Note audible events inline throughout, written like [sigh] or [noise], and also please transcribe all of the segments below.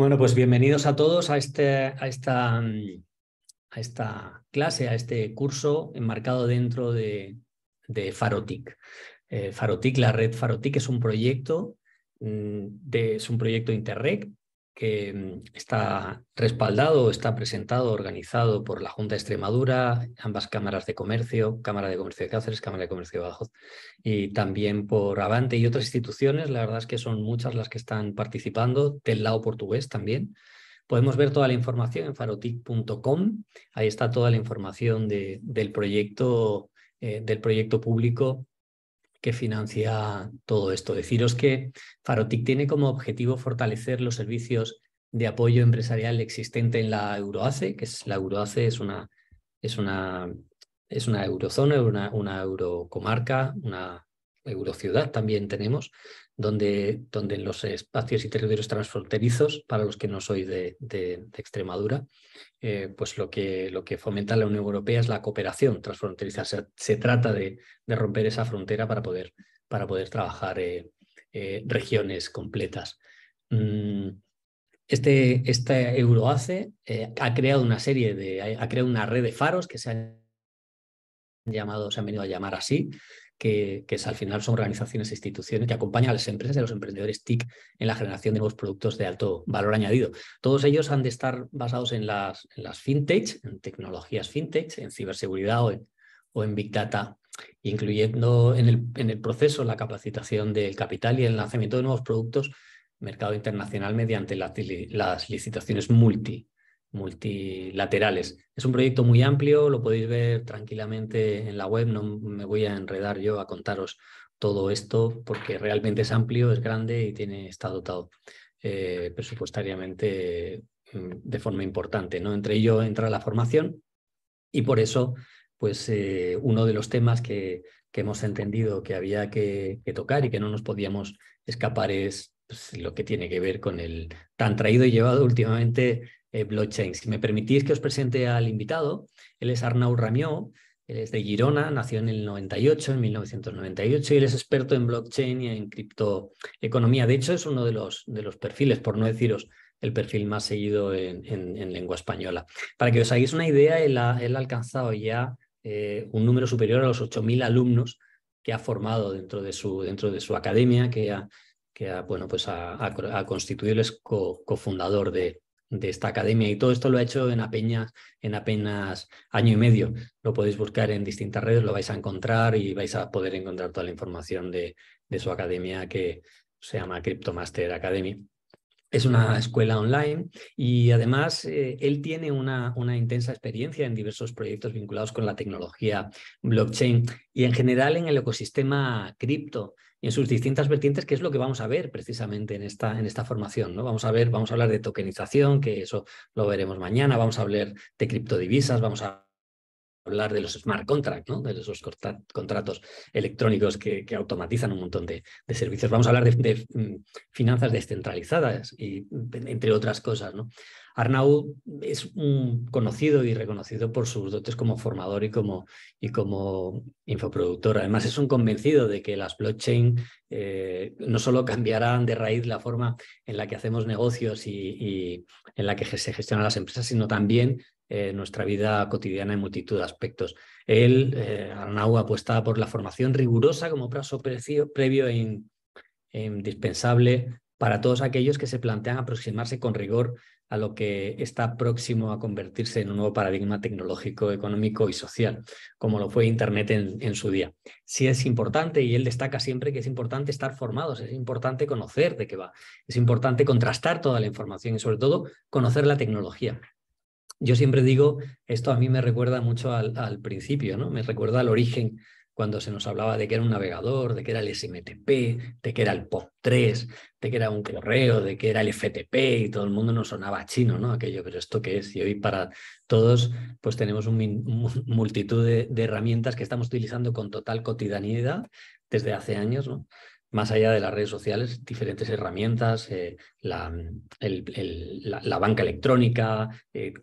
Bueno, pues bienvenidos a todos a, este, a, esta, a esta clase, a este curso enmarcado dentro de, Farotic. Eh, Farotic, la red Farotic es un proyecto, mm, de, es un proyecto Interreg que mm, está respaldado, está presentado, organizado por la Junta de Extremadura, ambas cámaras de comercio, Cámara de Comercio de Cáceres, Cámara de Comercio de Badajoz, y también por Avante y otras instituciones. La verdad es que son muchas las que están participando, del lado portugués también. Podemos ver toda la información en farotic.com. Ahí está toda la información del, proyecto, eh, del proyecto público que financia todo esto. Deciros que Farotic tiene como objetivo fortalecer los servicios de apoyo empresarial existente en la Euroace, que es la Euroace es una, es una, es una eurozona, una, una eurocomarca, una eurociudad también tenemos, donde, donde en los espacios y territorios transfronterizos, para los que no soy de, Extremadura, eh, pues lo que, lo que fomenta la Unión Europea es la cooperación transfronteriza. se trata de, romper esa frontera para poder, para poder trabajar eh, eh, regiones completas. Mm, este, Euroace ha creado una serie de, ha creado una red de faros que se han llamado, se han venido a llamar así, que, es, al final son organizaciones e instituciones que acompañan a las empresas y a los emprendedores TIC en la generación de nuevos productos de alto valor añadido. Todos ellos han de estar basados en las, fintech, en tecnologías fintech, en ciberseguridad o en, big data incluyendo en el, proceso la capacitación del capital y el lanzamiento de nuevos productos mercado internacional mediante las licitaciones multi, multilaterales. Es un proyecto muy amplio, lo podéis ver tranquilamente en la web, no me voy a enredar yo a contaros todo esto porque realmente es amplio, es grande y tiene, está dotado eh, presupuestariamente mm, de forma importante. ¿no? Entre ello entra la formación y por eso pues, eh, uno de los temas que, que hemos entendido que había que, tocar y que no nos podíamos escapar es pues, lo que tiene que ver con el tan traído y llevado últimamente eh, blockchain. Si me permitís que os presente al invitado, él es Arnaud Ramió, él es de Girona, nació en el 98, en 1998, y él es experto en blockchain y en criptoeconomía. De hecho, es uno de los, de los perfiles, por no deciros el perfil más seguido en, en, lengua española. Para que os hagáis una idea, él ha, alcanzado ya eh, un número superior a los 8.000 alumnos que ha formado dentro de su, dentro de su academia, que ha, que ha, bueno, pues constituido, el cofundador de, de esta academia y todo esto lo ha hecho en apenas, en apenas año y medio. Lo podéis buscar en distintas redes, lo vais a encontrar y vais a poder encontrar toda la información de, de su academia que se llama CryptoMaster Academy. Es una escuela online y además eh, él tiene una, una, intensa experiencia en diversos proyectos vinculados con la tecnología blockchain y en general en el ecosistema cripto en sus distintas vertientes, ¿qué es lo que vamos a ver precisamente en esta, en esta formación. ¿no? Vamos a ver, vamos a hablar de tokenización, que eso lo veremos mañana, vamos a hablar de criptodivisas, vamos a hablar de los smart contracts, ¿no? de esos contratos electrónicos que, automatizan un montón de, servicios. Vamos a hablar de, mm, finanzas descentralizadas, y, mm, entre otras cosas. ¿no? Arnau es conocido y reconocido por sus dotes como formador y como, infoproductor. Además, es un convencido de que las blockchain eh, no solo cambiarán de raíz la forma en la que hacemos negocios y, en la que se gestionan las empresas, sino también eh, nuestra vida cotidiana en multitud de aspectos. Él, eh, Arnau, apuesta por la formación rigurosa como plazo previo e, e indispensable para todos aquellos que se plantean aproximarse con rigor a lo que está próximo a convertirse en un nuevo paradigma tecnológico, económico y social, como lo fue Internet en, su día. Sí es importante, y él destaca siempre que es importante estar formados, es importante conocer de qué va, es importante contrastar toda la información y sobre todo conocer la tecnología. Yo siempre digo, esto a mí me recuerda mucho al, al principio, ¿no? me recuerda al origen cuando se nos hablaba de que era un navegador, de que era el SMTP, de que era el POP3, de que era un correo, de que era el FTP y todo el mundo nos sonaba chino, ¿no? Aquello, pero esto qué es. Y hoy para todos, pues tenemos una multitud de, herramientas que estamos utilizando con total cotidianidad desde hace años, ¿no? Más allá de las redes sociales, diferentes herramientas, eh, la, banca electrónica, eh,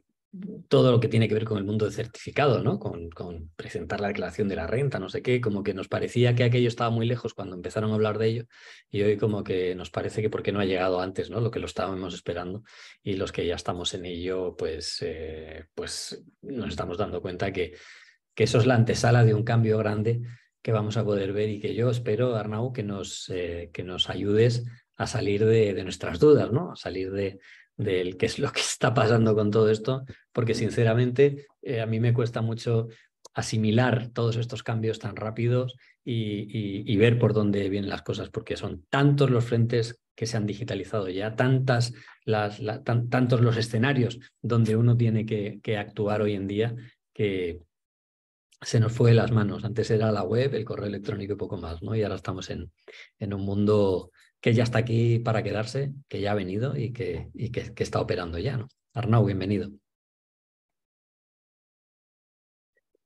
todo lo que tiene que ver con el mundo de certificado, ¿no? Con, presentar la declaración de la renta, no sé qué, como que nos parecía que aquello estaba muy lejos cuando empezaron a hablar de ello y hoy como que nos parece que porque no ha llegado antes, ¿no? Lo que lo estábamos esperando y los que ya estamos en ello, pues, eh, pues nos estamos dando cuenta que, eso es la antesala de un cambio grande que vamos a poder ver y que yo espero, Arnau, que nos, eh, que nos ayudes a salir de, de nuestras dudas, ¿no? A salir de, del qué es lo que está pasando con todo esto, porque sinceramente eh, a mí me cuesta mucho asimilar todos estos cambios tan rápidos y, ver por dónde vienen las cosas, porque son tantos los frentes que se han digitalizado ya, tantas las, tantos los escenarios donde uno tiene que, actuar hoy en día que se nos fue de las manos. Antes era la web, el correo electrónico y poco más, ¿no? Y ahora estamos en, en un mundo que ya está aquí para quedarse, que ya ha venido y que, que, está operando ya. ¿no? Arnau, bienvenido.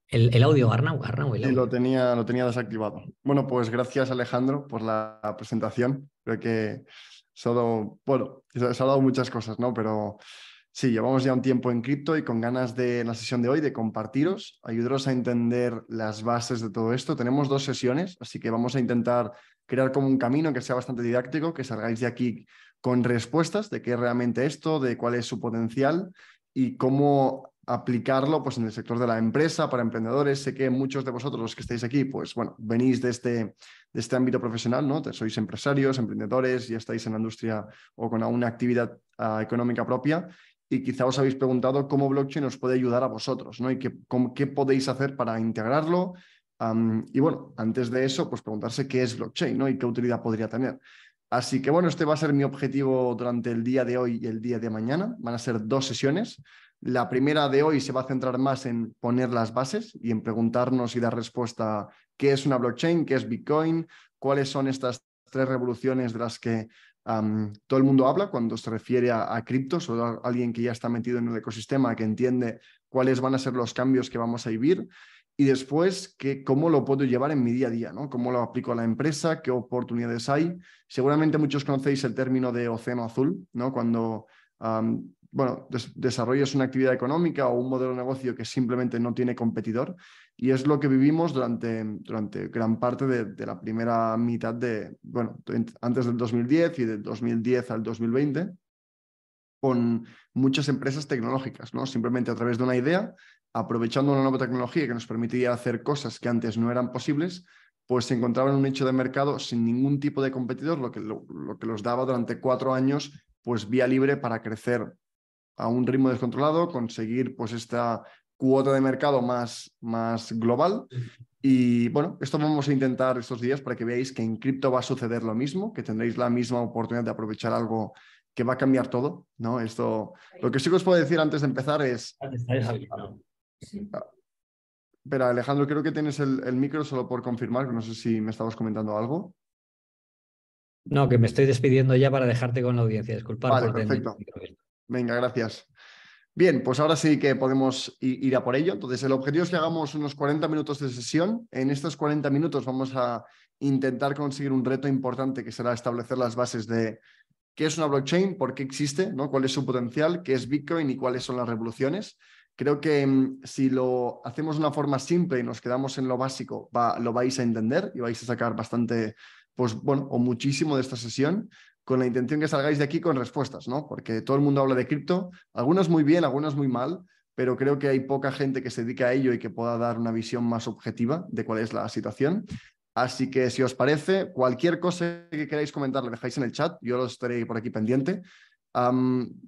El, audio, Arnau, Arnau. Sí, lo tenía, lo tenía desactivado. Bueno, pues gracias Alejandro por la presentación. Creo que solo, bueno, se ha dado muchas cosas, ¿no? Pero sí, llevamos ya un tiempo en cripto y con ganas de la sesión de hoy de compartiros, ayudaros a entender las bases de todo esto. Tenemos dos sesiones, así que vamos a intentar crear como un camino que sea bastante didáctico, que salgáis de aquí con respuestas de qué es realmente esto, de cuál es su potencial y cómo aplicarlo pues, en el sector de la empresa, para emprendedores. Sé que muchos de vosotros, los que estáis aquí, pues bueno, venís de este, de este ámbito profesional, ¿no? Sois empresarios, emprendedores, ya estáis en la industria o con alguna actividad ah, económica propia y quizá os habéis preguntado cómo blockchain os puede ayudar a vosotros, ¿no? Y qué, qué podéis hacer para integrarlo, y bueno, antes de eso, pues preguntarse qué es blockchain y qué utilidad podría tener. Así que bueno, este va a ser mi objetivo durante el día de hoy y el día de mañana. Van a ser dos sesiones. La primera de hoy se va a centrar más en poner las bases y en preguntarnos y dar respuesta qué es una blockchain, qué es Bitcoin, cuáles son estas tres revoluciones de las que todo el mundo habla cuando se refiere a, a criptos o a alguien que ya está metido en el ecosistema, que entiende cuáles van a ser los cambios que vamos a vivir y después que cómo lo puedo llevar en mi día a día, ¿no? Cómo lo aplico a la empresa, qué oportunidades hay. Seguramente muchos conocéis el término de océano azul, ¿no? Cuando bueno, desarrollas una actividad económica o un modelo de negocio que simplemente no tiene competidor y es lo que vivimos durante, durante gran parte de, la primera mitad de, bueno, antes del 2010 y del 2010 al 2020 con muchas empresas tecnológicas, ¿no? Simplemente a través de una idea aprovechando una nueva tecnología que nos permitiría hacer cosas que antes no eran posibles, pues se encontraban en un nicho de mercado sin ningún tipo de competidor, lo que, lo, que los daba durante cuatro años, pues vía libre para crecer a un ritmo descontrolado, conseguir pues esta cuota de mercado más, más global. Y bueno, esto vamos a intentar estos días para que veáis que en cripto va a suceder lo mismo, que tendréis la misma oportunidad de aprovechar algo que va a cambiar todo, ¿no? Esto, lo que sí que os puedo decir antes de empezar es... Ah, Pero Alejandro, creo que tienes el, micro solo por confirmar, no sé si me estabas comentando algo. No, que me estoy despidiendo ya para dejarte con la audiencia, disculpa Vale, perfecto. Venga, gracias. Bien, pues ahora sí que podemos ir a por ello. Entonces, el objetivo es que hagamos unos 40 minutos de sesión. En estos 40 minutos vamos a intentar conseguir un reto importante que será establecer las bases de qué es una blockchain, por qué existe, ¿no? cuál es su potencial, qué es Bitcoin y cuáles son las revoluciones. Creo que mm, si lo hacemos de una forma simple y nos quedamos en lo básico, lo vais a entender y vais a sacar bastante, pues bueno, o muchísimo de esta sesión con la intención que salgáis de aquí con respuestas, ¿no? Porque todo el mundo habla de cripto, algunas muy bien, algunas muy mal, pero creo que hay poca gente que se dedica a ello y que pueda dar una visión más objetiva de cuál es la situación. Así que si os parece, cualquier cosa que queráis comentar, lo dejáis en el chat, yo lo estaré por aquí pendiente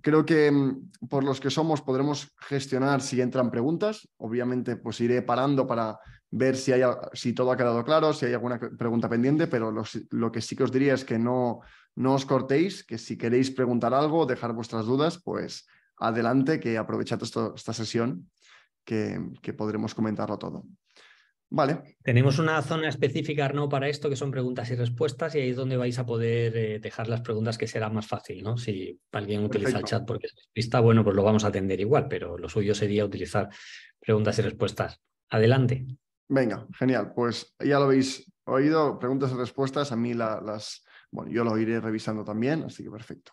creo que mm, por los que somos podremos gestionar si entran preguntas. Obviamente, pues iré parando para ver si, hay, si todo ha quedado claro, si hay alguna pregunta pendiente, pero lo que sí que os diría es que no, no os cortéis, que si queréis preguntar algo, dejar vuestras dudas, pues adelante, que aprovechad esta sesión, que podremos comentarlo todo. Vale. Tenemos una zona específica, Arnaud, para esto, que son preguntas y respuestas, y ahí es donde vais a poder eh, dejar las preguntas que será más fácil, ¿no? Si alguien utiliza el chat porque está bueno, pues lo vamos a atender igual, pero lo suyo sería utilizar preguntas y respuestas. Adelante. Venga, genial. Pues ya lo habéis oído, preguntas y respuestas. A mí las, bueno, yo lo iré revisando también, así que perfecto.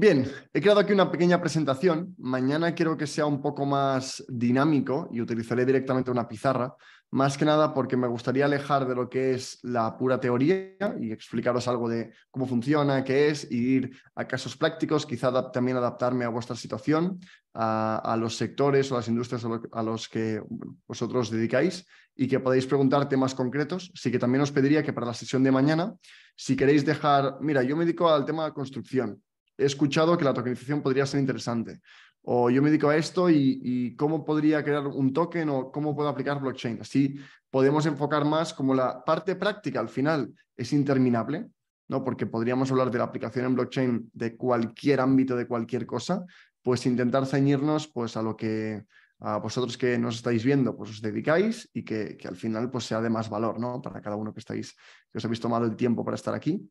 Bien, he creado aquí una pequeña presentación. Mañana quiero que sea un poco más dinámico y utilizaré directamente una pizarra, más que nada porque me gustaría alejar de lo que es la pura teoría y explicaros algo de cómo funciona, qué es, ir a casos prácticos, quizá también adaptarme a vuestra situación, a, los sectores o las industrias a, los que vosotros dedicáis y que podéis preguntar temas concretos. Así que también os pediría que para la sesión de mañana, si queréis dejar, mira, yo me dedico al tema de construcción he escuchado que la tokenización podría ser interesante. O yo me dedico a esto y, cómo podría crear un token o cómo puedo aplicar blockchain. Así podemos enfocar más como la parte práctica al final es interminable, ¿no? porque podríamos hablar de la aplicación en blockchain de cualquier ámbito, de cualquier cosa, pues intentar ceñirnos pues, a lo que a vosotros que nos estáis viendo, pues os dedicáis y que, que al final pues, sea de más valor ¿no? para cada uno que estáis, que os habéis tomado el tiempo para estar aquí.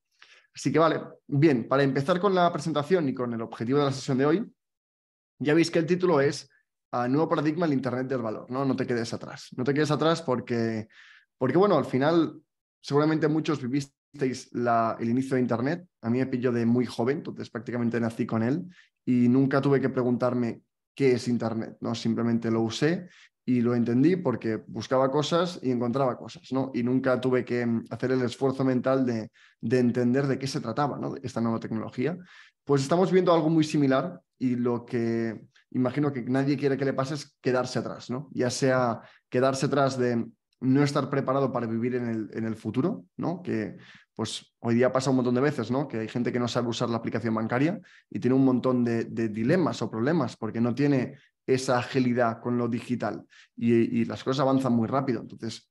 Así que vale, bien, para empezar con la presentación y con el objetivo de la sesión de hoy, ya veis que el título es Nuevo paradigma el Internet del valor, ¿no? No te quedes atrás. No te quedes atrás porque, porque bueno, al final seguramente muchos vivisteis el inicio de Internet. A mí me pilló de muy joven, entonces prácticamente nací con él y nunca tuve que preguntarme qué es Internet, ¿no? Simplemente lo usé y lo entendí porque buscaba cosas y encontraba cosas, ¿no? Y nunca tuve que mm, hacer el esfuerzo mental de, de entender de qué se trataba, ¿no? Esta nueva tecnología. Pues estamos viendo algo muy similar y lo que imagino que nadie quiere que le pase es quedarse atrás, ¿no? Ya sea quedarse atrás de no estar preparado para vivir en el, en el futuro, ¿no? Que pues hoy día pasa un montón de veces, ¿no? Que hay gente que no sabe usar la aplicación bancaria y tiene un montón de, de dilemas o problemas porque no tiene esa agilidad con lo digital y, las cosas avanzan muy rápido. Entonces,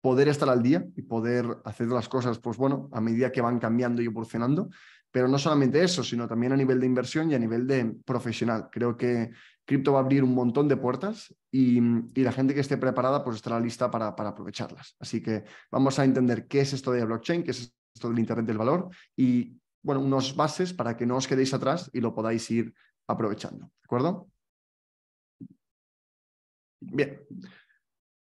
poder estar al día y poder hacer las cosas, pues bueno, a medida que van cambiando y evolucionando, pero no solamente eso, sino también a nivel de inversión y a nivel de profesional. Creo que cripto va a abrir un montón de puertas y, la gente que esté preparada pues estará lista para, para, aprovecharlas. Así que vamos a entender qué es esto de blockchain, qué es esto del Internet del Valor y, bueno, unos bases para que no os quedéis atrás y lo podáis ir aprovechando. ¿De acuerdo? Bien.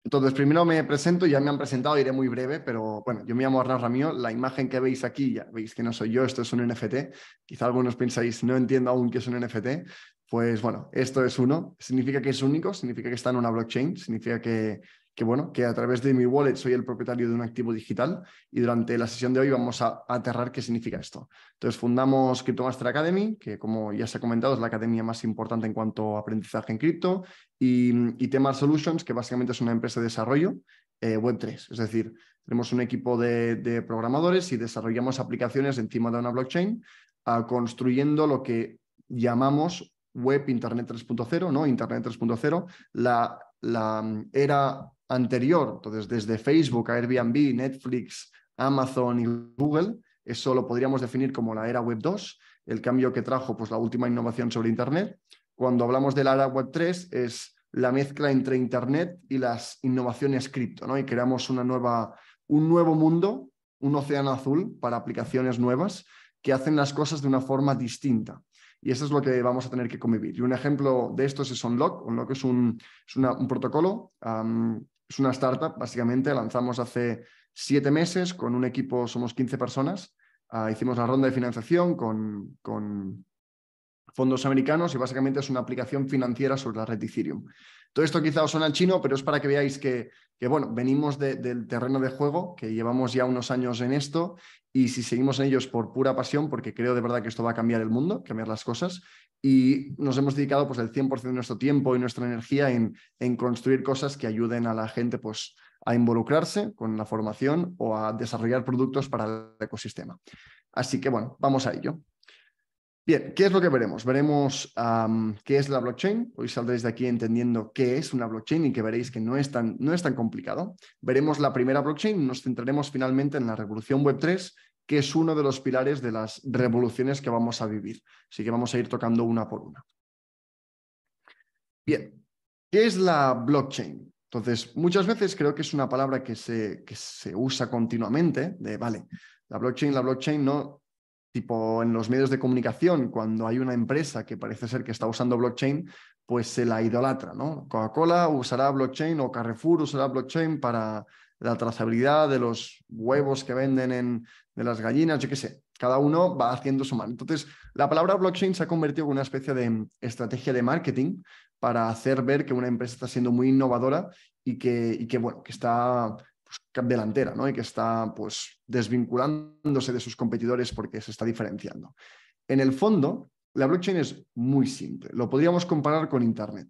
Entonces, primero me presento, ya me han presentado, iré muy breve, pero bueno, yo me llamo Arnaud Ramiro, la imagen que veis aquí, ya veis que no soy yo, esto es un NFT, quizá algunos pensáis, no entiendo aún qué es un NFT, pues bueno, esto es uno, significa que es único, significa que está en una blockchain, significa que que bueno, que a través de mi wallet soy el propietario de un activo digital y durante la sesión de hoy vamos a aterrar qué significa esto. Entonces fundamos Cryptomaster Academy, que como ya se ha comentado es la academia más importante en cuanto a aprendizaje en cripto, y, y Solutions, que básicamente es una empresa de desarrollo eh, Web3, es decir, tenemos un equipo de, de, programadores y desarrollamos aplicaciones encima de una blockchain ah, construyendo lo que llamamos web Internet 3.0, ¿no? Internet 3.0, la, la era anterior. Entonces, desde Facebook, a Airbnb, Netflix, Amazon y Google, eso lo podríamos definir como la era web 2, el cambio que trajo pues, la última innovación sobre Internet. Cuando hablamos de la era web 3 es la mezcla entre Internet y las innovaciones cripto, ¿no? Y creamos una nueva, un nuevo mundo, un océano azul para aplicaciones nuevas que hacen las cosas de una forma distinta. Y eso es lo que vamos a tener que convivir. Y un ejemplo de esto es Unlock. Unlock es un, es un protocolo es una startup, básicamente lanzamos hace siete meses con un equipo, somos 15 personas. Ah, hicimos la ronda de financiación con, fondos americanos y básicamente es una aplicación financiera sobre la red Ethereum. Todo esto quizá os suena al chino, pero es para que veáis que, que bueno, venimos del terreno de juego, que llevamos ya unos años en esto y si seguimos en ellos por pura pasión, porque creo de verdad que esto va a cambiar el mundo, cambiar las cosas, y nos hemos dedicado pues, el 100% de nuestro tiempo y nuestra energía en, construir cosas que ayuden a la gente pues, a involucrarse con la formación o a desarrollar productos para el ecosistema. Así que bueno, vamos a ello. Bien, ¿qué es lo que veremos? Veremos qué es la blockchain. Hoy saldréis de aquí entendiendo qué es una blockchain y que veréis que no es, tan, no es tan complicado. Veremos la primera blockchain. Nos centraremos finalmente en la revolución Web 3 que es uno de los pilares de las revoluciones que vamos a vivir. Así que vamos a ir tocando una por una. Bien, ¿qué es la blockchain? Entonces, muchas veces creo que es una palabra que se, se usa continuamente, de, vale, la blockchain, la blockchain, no tipo en los medios de comunicación, cuando hay una empresa que parece ser que está usando blockchain, pues se la idolatra, ¿no? Coca-Cola usará blockchain o Carrefour usará blockchain para la trazabilidad de los huevos que venden en, de las gallinas, yo qué sé. Cada uno va haciendo su mano. Entonces, la palabra blockchain se ha convertido en una especie de mm, estrategia de marketing para hacer ver que una empresa está siendo muy innovadora y que, bueno, que está pues, delantera, ¿no? Y que está, pues, desvinculándose de sus competidores porque se está diferenciando. En el fondo, la blockchain es muy simple. Lo podríamos comparar con Internet.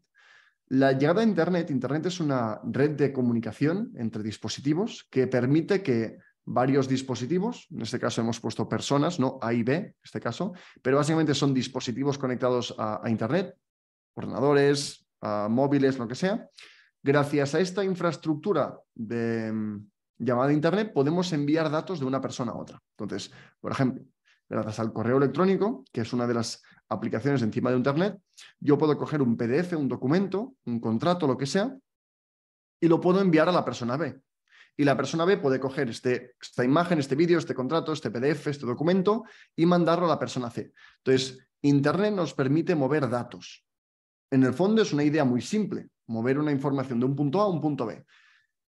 La llegada a Internet, Internet es una red de comunicación entre dispositivos que permite que varios dispositivos, en este caso hemos puesto personas, no A y B, en este caso, pero básicamente son dispositivos conectados a, Internet, ordenadores, móviles, lo que sea. Gracias a esta infraestructura de mm, llamada Internet podemos enviar datos de una persona a otra. Entonces, por ejemplo, gracias al correo electrónico, que es una de las aplicaciones encima de Internet, yo puedo coger un PDF, un documento, un contrato, lo que sea, y lo puedo enviar a la persona B y la persona B puede coger este, esta imagen, este vídeo, este contrato, este PDF, este documento y mandarlo a la persona C. Entonces, Internet nos permite mover datos. En el fondo es una idea muy simple, mover una información de un punto A a un punto B.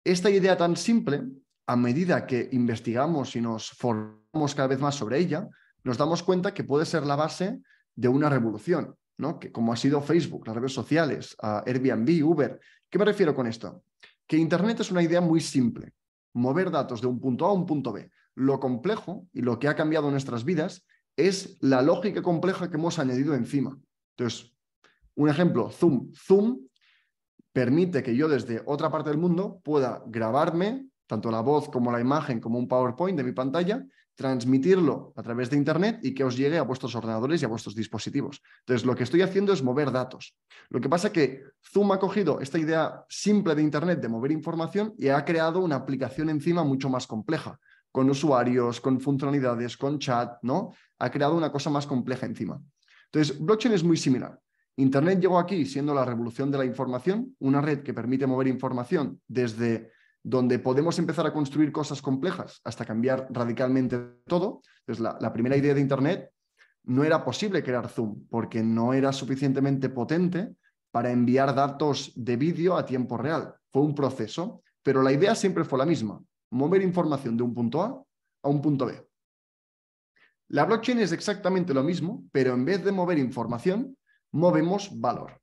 Esta idea tan simple, a medida que investigamos y nos formamos cada vez más sobre ella, nos damos cuenta que puede ser la base de una revolución, ¿no? que como ha sido Facebook, las redes sociales, ah, Airbnb, Uber. ¿Qué me refiero con esto? que Internet es una idea muy simple, mover datos de un punto A a un punto B. Lo complejo y lo que ha cambiado nuestras vidas es la lógica compleja que hemos añadido encima. Entonces, un ejemplo, Zoom. Zoom permite que yo desde otra parte del mundo pueda grabarme tanto la voz como la imagen como un PowerPoint de mi pantalla transmitirlo a través de Internet y que os llegue a vuestros ordenadores y a vuestros dispositivos. Entonces, lo que estoy haciendo es mover datos. Lo que pasa es que Zoom ha cogido esta idea simple de Internet de mover información y ha creado una aplicación encima mucho más compleja, con usuarios, con funcionalidades, con chat, ¿no? Ha creado una cosa más compleja encima. Entonces, blockchain es muy similar. Internet llegó aquí siendo la revolución de la información, una red que permite mover información desde donde podemos empezar a construir cosas complejas hasta cambiar radicalmente todo. Entonces, la, la primera idea de Internet no era posible crear Zoom porque no era suficientemente potente para enviar datos de vídeo a tiempo real. Fue un proceso, pero la idea siempre fue la misma, mover información de un punto A a un punto B. La blockchain es exactamente lo mismo, pero en vez de mover información, movemos valor.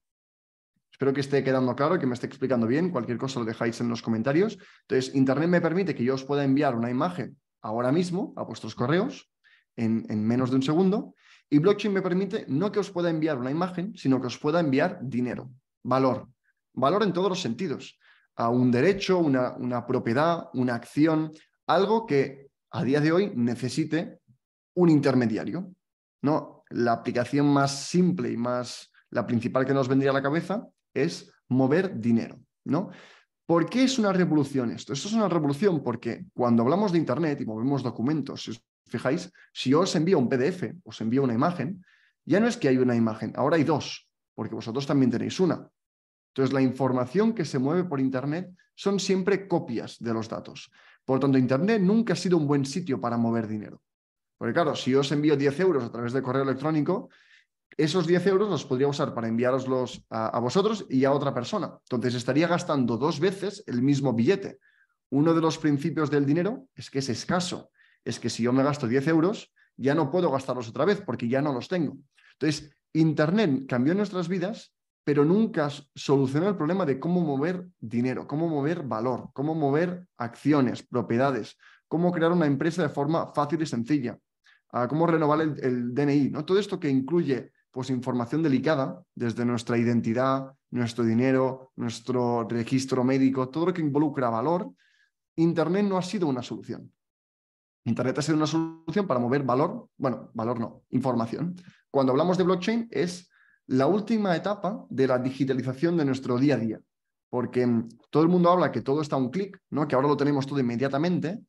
Espero que esté quedando claro, que me esté explicando bien. Cualquier cosa lo dejáis en los comentarios. Entonces, Internet me permite que yo os pueda enviar una imagen ahora mismo a vuestros correos en, menos de un segundo. Y blockchain me permite no que os pueda enviar una imagen, sino que os pueda enviar dinero, valor, valor en todos los sentidos, a un derecho, una, una propiedad, una acción, algo que a día de hoy necesite un intermediario. ¿no? La aplicación más simple y más, la principal que nos vendría a la cabeza es mover dinero, ¿no? ¿Por qué es una revolución esto? Esto es una revolución porque cuando hablamos de Internet y movemos documentos, si os fijáis, si yo os envío un PDF, os envío una imagen, ya no es que hay una imagen, ahora hay dos, porque vosotros también tenéis una. Entonces, la información que se mueve por Internet son siempre copias de los datos. Por lo tanto, Internet nunca ha sido un buen sitio para mover dinero. Porque claro, si yo os envío 10 euros a través de correo electrónico, esos 10 euros los podría usar para enviároslos a, vosotros y a otra persona. Entonces estaría gastando dos veces el mismo billete. Uno de los principios del dinero es que es escaso. Es que si yo me gasto 10 euros, ya no puedo gastarlos otra vez porque ya no los tengo. Entonces, Internet cambió nuestras vidas, pero nunca solucionó el problema de cómo mover dinero, cómo mover valor, cómo mover acciones, propiedades, cómo crear una empresa de forma fácil y sencilla, cómo renovar el, el DNI. ¿no? Todo esto que incluye pues, información delicada desde nuestra identidad, nuestro dinero, nuestro registro médico, todo lo que involucra valor, Internet no ha sido una solución. Internet ha sido una solución para mover valor, bueno, valor no, información. Cuando hablamos de blockchain es la última etapa de la digitalización de nuestro día a día, porque mm, todo el mundo habla que todo está a un clic, ¿no? que ahora lo tenemos todo inmediatamente,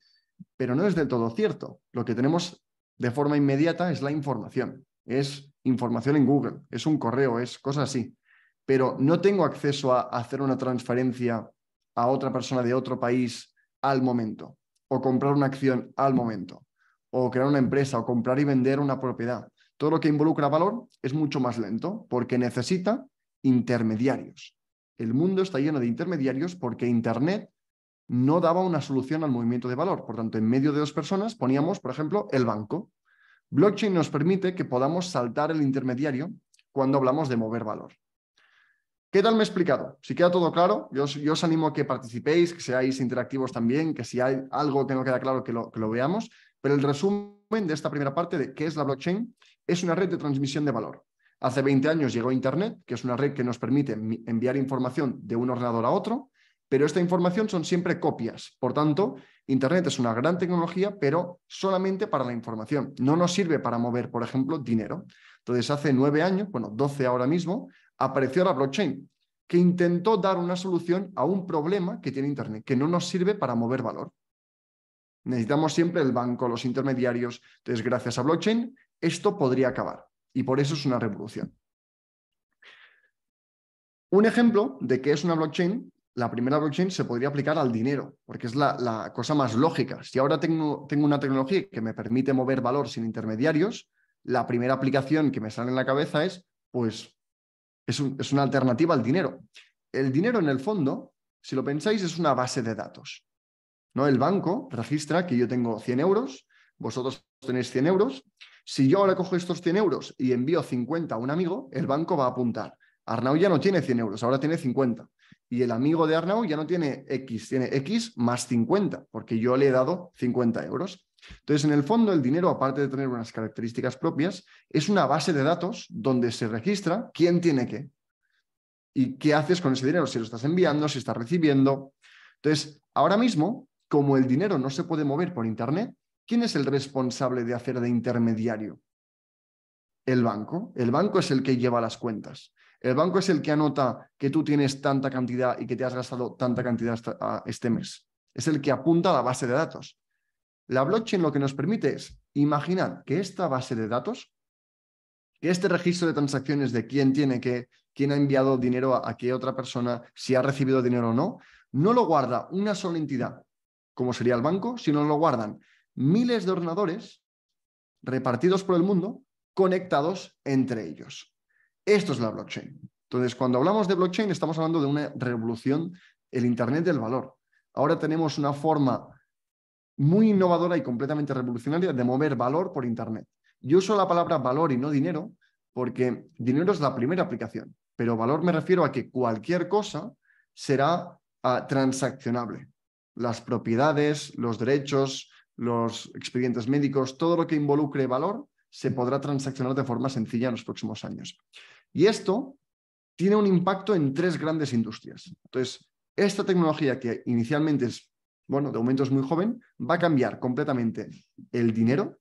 pero no es del todo cierto. Lo que tenemos de forma inmediata es la información es información en Google, es un correo, es cosas así. Pero no tengo acceso a hacer una transferencia a otra persona de otro país al momento, o comprar una acción al momento, o crear una empresa, o comprar y vender una propiedad. Todo lo que involucra valor es mucho más lento porque necesita intermediarios. El mundo está lleno de intermediarios porque Internet no daba una solución al movimiento de valor. Por tanto, en medio de dos personas poníamos, por ejemplo, el banco. Blockchain nos permite que podamos saltar el intermediario cuando hablamos de mover valor. ¿Qué tal me he explicado? Si queda todo claro, yo, os, animo a que participéis, que seáis interactivos también, que si hay algo que no queda claro, que lo, que lo veamos. Pero el resumen de esta primera parte de qué es la blockchain es una red de transmisión de valor. Hace 20 años llegó Internet, que es una red que nos permite enviar información de un ordenador a otro, pero esta información son siempre copias. Por tanto, Internet es una gran tecnología, pero solamente para la información. No nos sirve para mover, por ejemplo, dinero. Entonces, hace nueve años, bueno, doce ahora mismo, apareció la blockchain, que intentó dar una solución a un problema que tiene Internet, que no nos sirve para mover valor. Necesitamos siempre el banco, los intermediarios. Entonces, gracias a blockchain, esto podría acabar. Y por eso es una revolución. Un ejemplo de qué es una blockchain la primera blockchain se podría aplicar al dinero, porque es la, cosa más lógica. Si ahora tengo, tengo, una tecnología que me permite mover valor sin intermediarios, la primera aplicación que me sale en la cabeza es, pues, es, una alternativa al dinero. El dinero, en el fondo, si lo pensáis, es una base de datos. ¿no? El banco registra que yo tengo 100 euros, vosotros tenéis 100 euros. Si yo ahora cojo estos 100 euros y envío 50 a un amigo, el banco va a apuntar. Arnau ya no tiene 100 euros, ahora tiene 50 y el amigo de Arnau ya no tiene X, tiene X más 50, porque yo le he dado 50 euros. Entonces, en el fondo, el dinero, aparte de tener unas características propias, es una base de datos donde se registra quién tiene qué y qué haces con ese dinero, si lo estás enviando, si estás recibiendo. Entonces, ahora mismo, como el dinero no se puede mover por Internet, ¿quién es el responsable de hacer de intermediario? El banco. El banco es el que lleva las cuentas. El banco es el que anota que tú tienes tanta cantidad y que te has gastado tanta cantidad este mes. Es el que apunta a la base de datos. La blockchain lo que nos permite es imaginar que esta base de datos, que este registro de transacciones de quién tiene que, quién ha enviado dinero a, a qué otra persona, si ha recibido dinero o no, no lo guarda una sola entidad, como sería el banco, sino lo guardan miles de ordenadores repartidos por el mundo, conectados entre ellos. Esto es la blockchain. Entonces, cuando hablamos de blockchain, estamos hablando de una revolución, el Internet del valor. Ahora tenemos una forma muy innovadora y completamente revolucionaria de mover valor por Internet. Yo uso la palabra valor y no dinero porque dinero es la primera aplicación, pero valor me refiero a que cualquier cosa será ah, transaccionable. Las propiedades, los derechos, los expedientes médicos, todo lo que involucre valor se podrá transaccionar de forma sencilla en los próximos años. Y esto tiene un impacto en tres grandes industrias. Entonces, esta tecnología que inicialmente es, bueno, de momento es muy joven, va a cambiar completamente el dinero,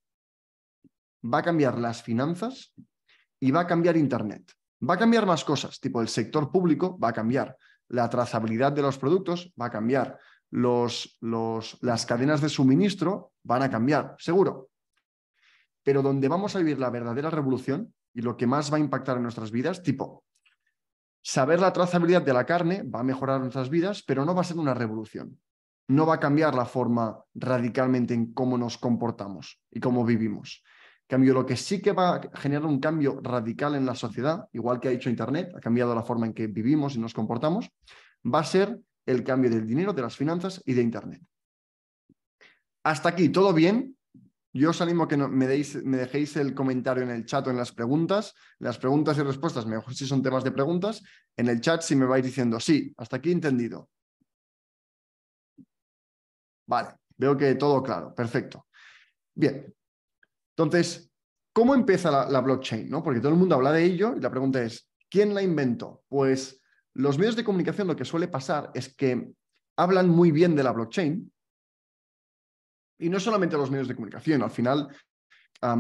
va a cambiar las finanzas y va a cambiar Internet. Va a cambiar más cosas, tipo el sector público va a cambiar, la trazabilidad de los productos va a cambiar, los, los, las cadenas de suministro van a cambiar, seguro pero donde vamos a vivir la verdadera revolución y lo que más va a impactar en nuestras vidas, tipo, saber la trazabilidad de la carne va a mejorar nuestras vidas, pero no va a ser una revolución. No va a cambiar la forma radicalmente en cómo nos comportamos y cómo vivimos. cambio, lo que sí que va a generar un cambio radical en la sociedad, igual que ha hecho Internet, ha cambiado la forma en que vivimos y nos comportamos, va a ser el cambio del dinero, de las finanzas y de Internet. Hasta aquí, todo bien, yo os animo a que me, me dejéis el comentario en el chat o en las preguntas. Las preguntas y respuestas, mejor si son temas de preguntas. En el chat, si me vais diciendo, sí, hasta aquí entendido. Vale, veo que todo claro, perfecto. Bien, entonces, ¿cómo empieza la, blockchain? ¿no? Porque todo el mundo habla de ello y la pregunta es, ¿quién la inventó? Pues los medios de comunicación lo que suele pasar es que hablan muy bien de la blockchain, y no solamente los medios de comunicación, al final,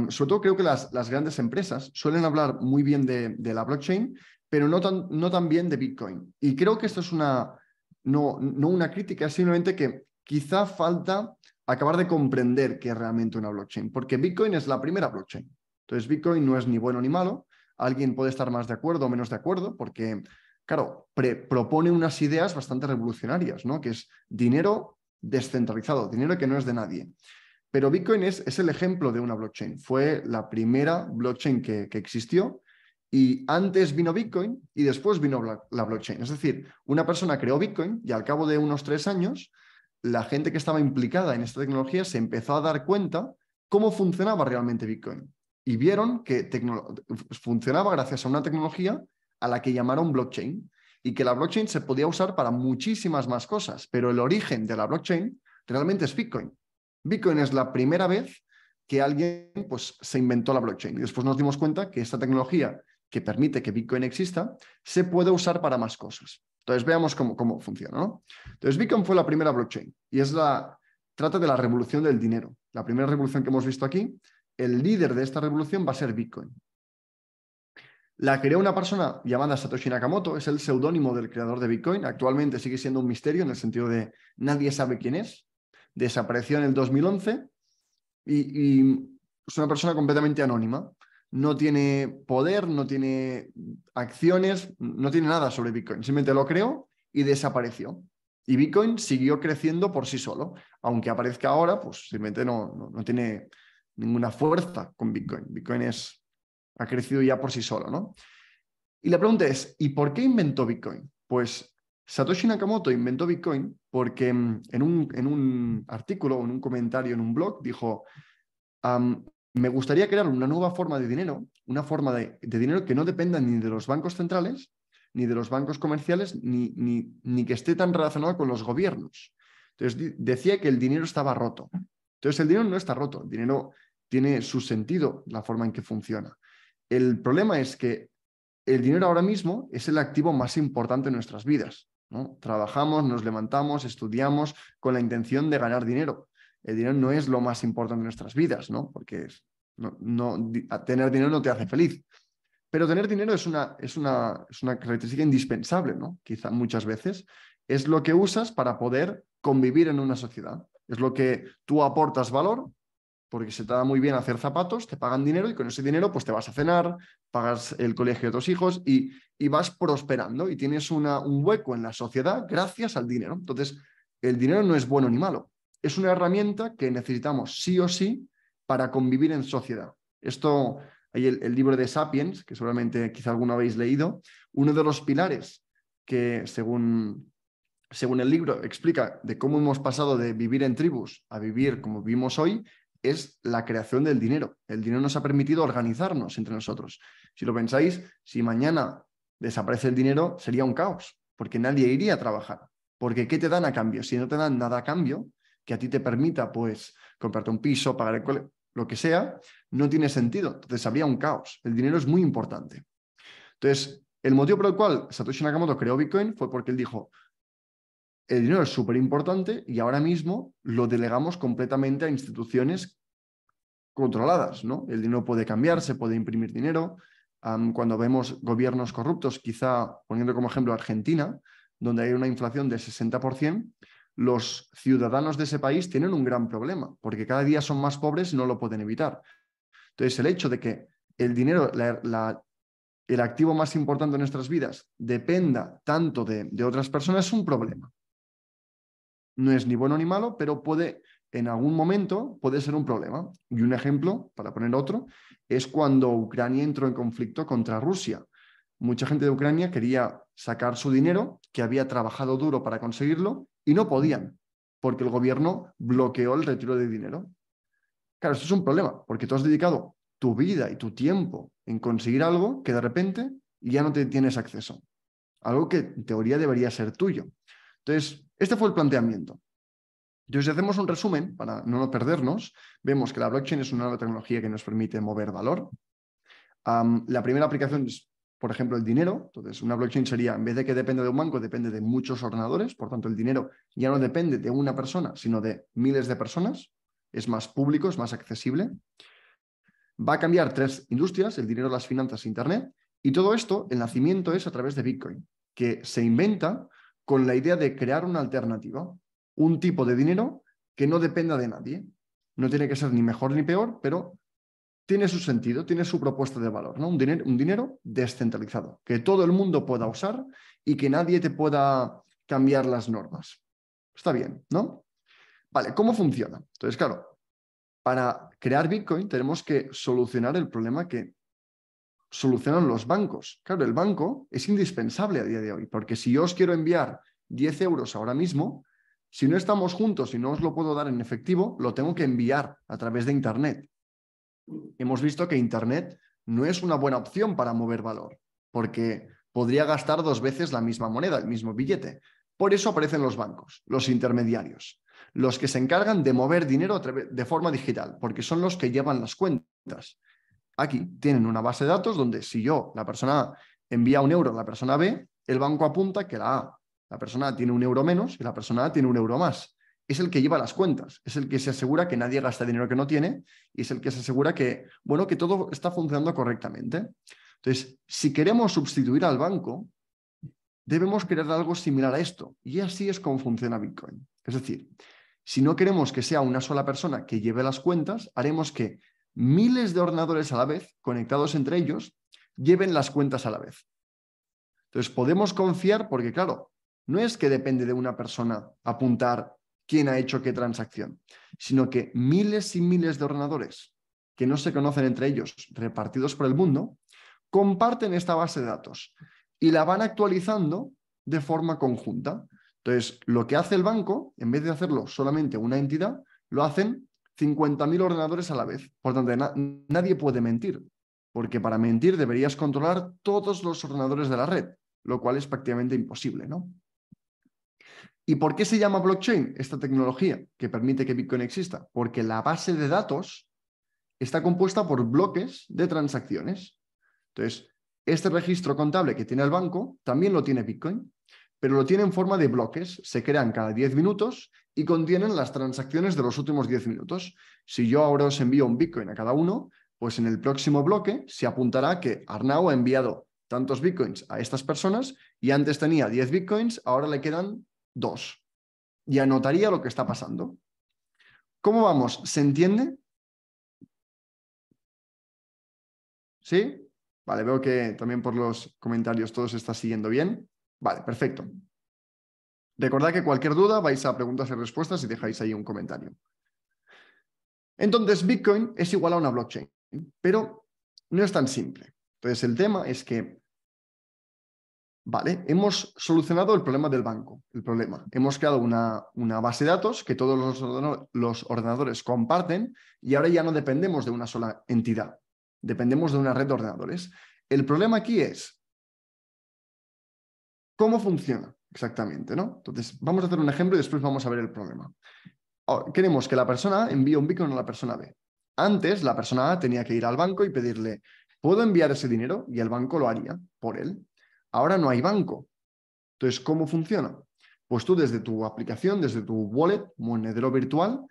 sobre todo creo que las, las, grandes empresas suelen hablar muy bien de, la blockchain, pero no tan, no tan bien de Bitcoin. Y creo que esto es una, no, no una crítica, es simplemente que quizá falta acabar de comprender qué es realmente una blockchain, porque Bitcoin es la primera blockchain. Entonces, Bitcoin no es ni bueno ni malo. Alguien puede estar más de acuerdo o menos de acuerdo, porque, claro, propone unas ideas bastante revolucionarias, ¿no? Que es dinero descentralizado, dinero que no es de nadie. Pero Bitcoin es, el ejemplo de una blockchain. Fue la primera blockchain que, que existió y antes vino Bitcoin y después vino la blockchain. Es decir, una persona creó Bitcoin y al cabo de unos tres años, la gente que estaba implicada en esta tecnología se empezó a dar cuenta cómo funcionaba realmente Bitcoin. Y vieron que funcionaba gracias a una tecnología a la que llamaron blockchain y que la blockchain se podía usar para muchísimas más cosas, pero el origen de la blockchain realmente es Bitcoin. Bitcoin es la primera vez que alguien pues, se inventó la blockchain y después nos dimos cuenta que esta tecnología que permite que Bitcoin exista se puede usar para más cosas. Entonces veamos cómo, cómo funciona. Entonces Bitcoin fue la primera blockchain y es la, trata de la revolución del dinero. La primera revolución que hemos visto aquí, el líder de esta revolución va a ser Bitcoin. La creó una persona llamada Satoshi Nakamoto, es el seudónimo del creador de Bitcoin. Actualmente sigue siendo un misterio en el sentido de nadie sabe quién es. Desapareció en el 2011 y, es una persona completamente anónima. No tiene poder, no tiene acciones, no tiene nada sobre Bitcoin. Simplemente lo creó y desapareció. Y Bitcoin siguió creciendo por sí solo. Aunque aparezca ahora, pues simplemente no, no tiene ninguna fuerza con Bitcoin. Bitcoin es ha crecido ya por sí solo, ¿no? Y la pregunta es, ¿y por qué inventó Bitcoin? Pues Satoshi Nakamoto inventó Bitcoin porque mm, en un, en un artículo, en un comentario, en un blog, dijo, me gustaría crear una nueva forma de dinero, una forma de, dinero que no dependa ni de los bancos centrales, ni de los bancos comerciales, ni, ni, ni que esté tan relacionado con los gobiernos. Entonces decía que el dinero estaba roto. Entonces el dinero no está roto, el dinero tiene su sentido, la forma en que funciona el problema es que el dinero ahora mismo es el activo más importante en nuestras vidas. ¿no? Trabajamos, nos levantamos, estudiamos con la intención de ganar dinero. El dinero no es lo más importante de nuestras vidas, ¿no? porque no, tener dinero no te hace feliz. Pero tener dinero es una, es una, es una característica indispensable, ¿no? quizá muchas veces. Es lo que usas para poder convivir en una sociedad. Es lo que tú aportas valor porque se te da muy bien hacer zapatos, te pagan dinero y con ese dinero pues te vas a cenar, pagas el colegio de tus hijos y, y vas prosperando y tienes una, un hueco en la sociedad gracias al dinero. Entonces, el dinero no es bueno ni malo, es una herramienta que necesitamos sí o sí para convivir en sociedad. Esto, hay el, libro de Sapiens, que seguramente quizá alguno habéis leído, uno de los pilares que según según el libro, explica de cómo hemos pasado de vivir en tribus a vivir como vivimos hoy, es la creación del dinero. El dinero nos ha permitido organizarnos entre nosotros. Si lo pensáis, si mañana desaparece el dinero, sería un caos, porque nadie iría a trabajar. Porque ¿qué te dan a cambio? Si no te dan nada a cambio, que a ti te permita, pues, comprarte un piso, pagar lo que sea, no tiene sentido. Entonces habría un caos. El dinero es muy importante. Entonces, el motivo por el cual Satoshi Nakamoto creó Bitcoin fue porque él dijo, el dinero es súper importante y ahora mismo lo delegamos completamente a instituciones controladas, ¿no? El dinero puede cambiar, se puede imprimir dinero. cuando vemos gobiernos corruptos, quizá poniendo como ejemplo Argentina, donde hay una inflación del 60%, los ciudadanos de ese país tienen un gran problema, porque cada día son más pobres y no lo pueden evitar. Entonces, el hecho de que el dinero, el activo más importante en nuestras vidas, dependa tanto de otras personas es un problema no es ni bueno ni malo, pero puede, en algún momento, puede ser un problema. Y un ejemplo, para poner otro, es cuando Ucrania entró en conflicto contra Rusia. Mucha gente de Ucrania quería sacar su dinero, que había trabajado duro para conseguirlo, y no podían, porque el gobierno bloqueó el retiro de dinero. Claro, esto es un problema, porque tú has dedicado tu vida y tu tiempo en conseguir algo que de repente ya no te tienes acceso. Algo que en teoría debería ser tuyo. Entonces, este fue el planteamiento. Entonces, si hacemos un resumen para no perdernos, vemos que la blockchain es una nueva tecnología que nos permite mover valor. la primera aplicación es, por ejemplo, el dinero. Entonces, una blockchain sería, en vez de que depende de un banco, depende de muchos ordenadores. Por tanto, el dinero ya no depende de una persona, sino de miles de personas. Es más público, es más accesible. Va a cambiar tres industrias, el dinero, las finanzas, Internet. Y todo esto, el nacimiento es a través de Bitcoin, que se inventa con la idea de crear una alternativa, un tipo de dinero que no dependa de nadie. No tiene que ser ni mejor ni peor, pero tiene su sentido, tiene su propuesta de valor, ¿no? Un dinero, un dinero descentralizado, que todo el mundo pueda usar y que nadie te pueda cambiar las normas. Está bien, ¿no? Vale, ¿cómo funciona? Entonces, claro, para crear Bitcoin tenemos que solucionar el problema que solucionan los bancos. Claro, el banco es indispensable a día de hoy, porque si yo os quiero enviar 10 euros ahora mismo, si no estamos juntos y no os lo puedo dar en efectivo, lo tengo que enviar a través de Internet. Hemos visto que Internet no es una buena opción para mover valor, porque podría gastar dos veces la misma moneda, el mismo billete. Por eso aparecen los bancos, los intermediarios, los que se encargan de mover dinero de forma digital, porque son los que llevan las cuentas. Aquí tienen una base de datos donde si yo, la persona A, envía un euro a la persona B, el banco apunta que la A, la persona A tiene un euro menos y la persona A tiene un euro más. Es el que lleva las cuentas, es el que se asegura que nadie gasta dinero que no tiene y es el que se asegura que, bueno, que todo está funcionando correctamente. Entonces, si queremos sustituir al banco, debemos crear algo similar a esto. Y así es como funciona Bitcoin. Es decir, si no queremos que sea una sola persona que lleve las cuentas, haremos que miles de ordenadores a la vez, conectados entre ellos, lleven las cuentas a la vez. Entonces, podemos confiar porque, claro, no es que depende de una persona apuntar quién ha hecho qué transacción, sino que miles y miles de ordenadores que no se conocen entre ellos, repartidos por el mundo, comparten esta base de datos y la van actualizando de forma conjunta. Entonces, lo que hace el banco, en vez de hacerlo solamente una entidad, lo hacen 50.000 ordenadores a la vez. Por tanto, nadie puede mentir, porque para mentir deberías controlar todos los ordenadores de la red, lo cual es prácticamente imposible, ¿no? ¿Y por qué se llama blockchain esta tecnología que permite que Bitcoin exista? Porque la base de datos está compuesta por bloques de transacciones. Entonces, este registro contable que tiene el banco también lo tiene Bitcoin pero lo tienen en forma de bloques, se crean cada 10 minutos y contienen las transacciones de los últimos 10 minutos. Si yo ahora os envío un Bitcoin a cada uno, pues en el próximo bloque se apuntará que Arnau ha enviado tantos Bitcoins a estas personas y antes tenía 10 Bitcoins, ahora le quedan 2. Y anotaría lo que está pasando. ¿Cómo vamos? ¿Se entiende? ¿Sí? Vale, veo que también por los comentarios todo se está siguiendo bien. Vale, perfecto. Recordad que cualquier duda vais a preguntas y respuestas y dejáis ahí un comentario. Entonces, Bitcoin es igual a una blockchain, pero no es tan simple. Entonces, el tema es que, vale, hemos solucionado el problema del banco, el problema. Hemos creado una, base de datos que todos los, los ordenadores comparten y ahora ya no dependemos de una sola entidad, dependemos de una red de ordenadores. El problema aquí es cómo funciona exactamente, ¿no? Entonces, vamos a hacer un ejemplo y después vamos a ver el problema. Oh, queremos que la persona A envíe un Bitcoin a la persona B. Antes, la persona A tenía que ir al banco y pedirle, ¿puedo enviar ese dinero? Y el banco lo haría por él. Ahora no hay banco. Entonces, ¿cómo funciona? Pues tú desde tu aplicación, desde tu wallet, monedero virtual,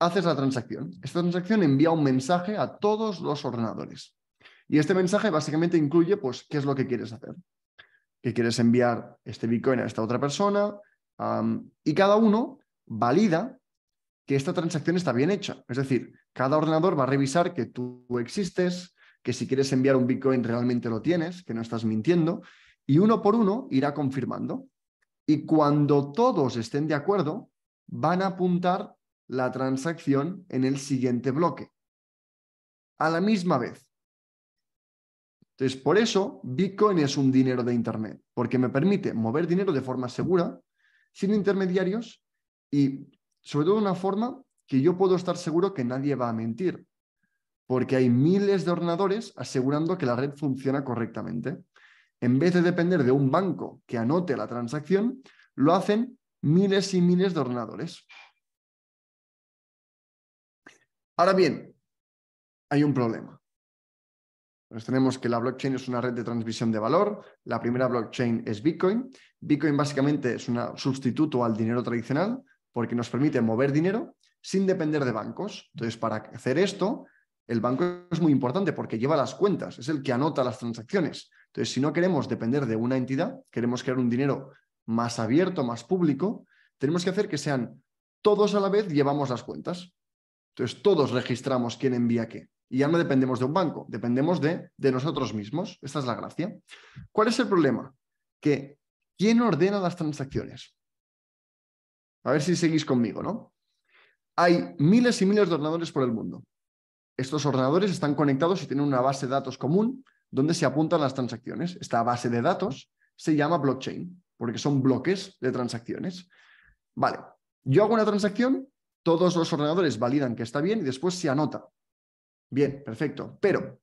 haces la transacción. Esta transacción envía un mensaje a todos los ordenadores. Y este mensaje básicamente incluye, pues, qué es lo que quieres hacer que quieres enviar este Bitcoin a esta otra persona y cada uno valida que esta transacción está bien hecha. Es decir, cada ordenador va a revisar que tú existes, que si quieres enviar un Bitcoin realmente lo tienes, que no estás mintiendo, y uno por uno irá confirmando. Y cuando todos estén de acuerdo, van a apuntar la transacción en el siguiente bloque. A la misma vez, entonces, por eso Bitcoin es un dinero de Internet, porque me permite mover dinero de forma segura, sin intermediarios y sobre todo de una forma que yo puedo estar seguro que nadie va a mentir, porque hay miles de ordenadores asegurando que la red funciona correctamente. En vez de depender de un banco que anote la transacción, lo hacen miles y miles de ordenadores. Ahora bien, hay un problema. Entonces tenemos que la blockchain es una red de transmisión de valor. La primera blockchain es Bitcoin. Bitcoin básicamente es un sustituto al dinero tradicional porque nos permite mover dinero sin depender de bancos. Entonces, para hacer esto, el banco es muy importante porque lleva las cuentas, es el que anota las transacciones. Entonces, si no queremos depender de una entidad, queremos crear un dinero más abierto, más público, tenemos que hacer que sean todos a la vez llevamos las cuentas. Entonces, todos registramos quién envía qué. Y ya no dependemos de un banco, dependemos de, nosotros mismos. Esta es la gracia. ¿Cuál es el problema? Que ¿quién ordena las transacciones? A ver si seguís conmigo, ¿no? Hay miles y miles de ordenadores por el mundo. Estos ordenadores están conectados y tienen una base de datos común donde se apuntan las transacciones. Esta base de datos se llama blockchain, porque son bloques de transacciones. Vale, yo hago una transacción, todos los ordenadores validan que está bien y después se anota. Bien, perfecto. Pero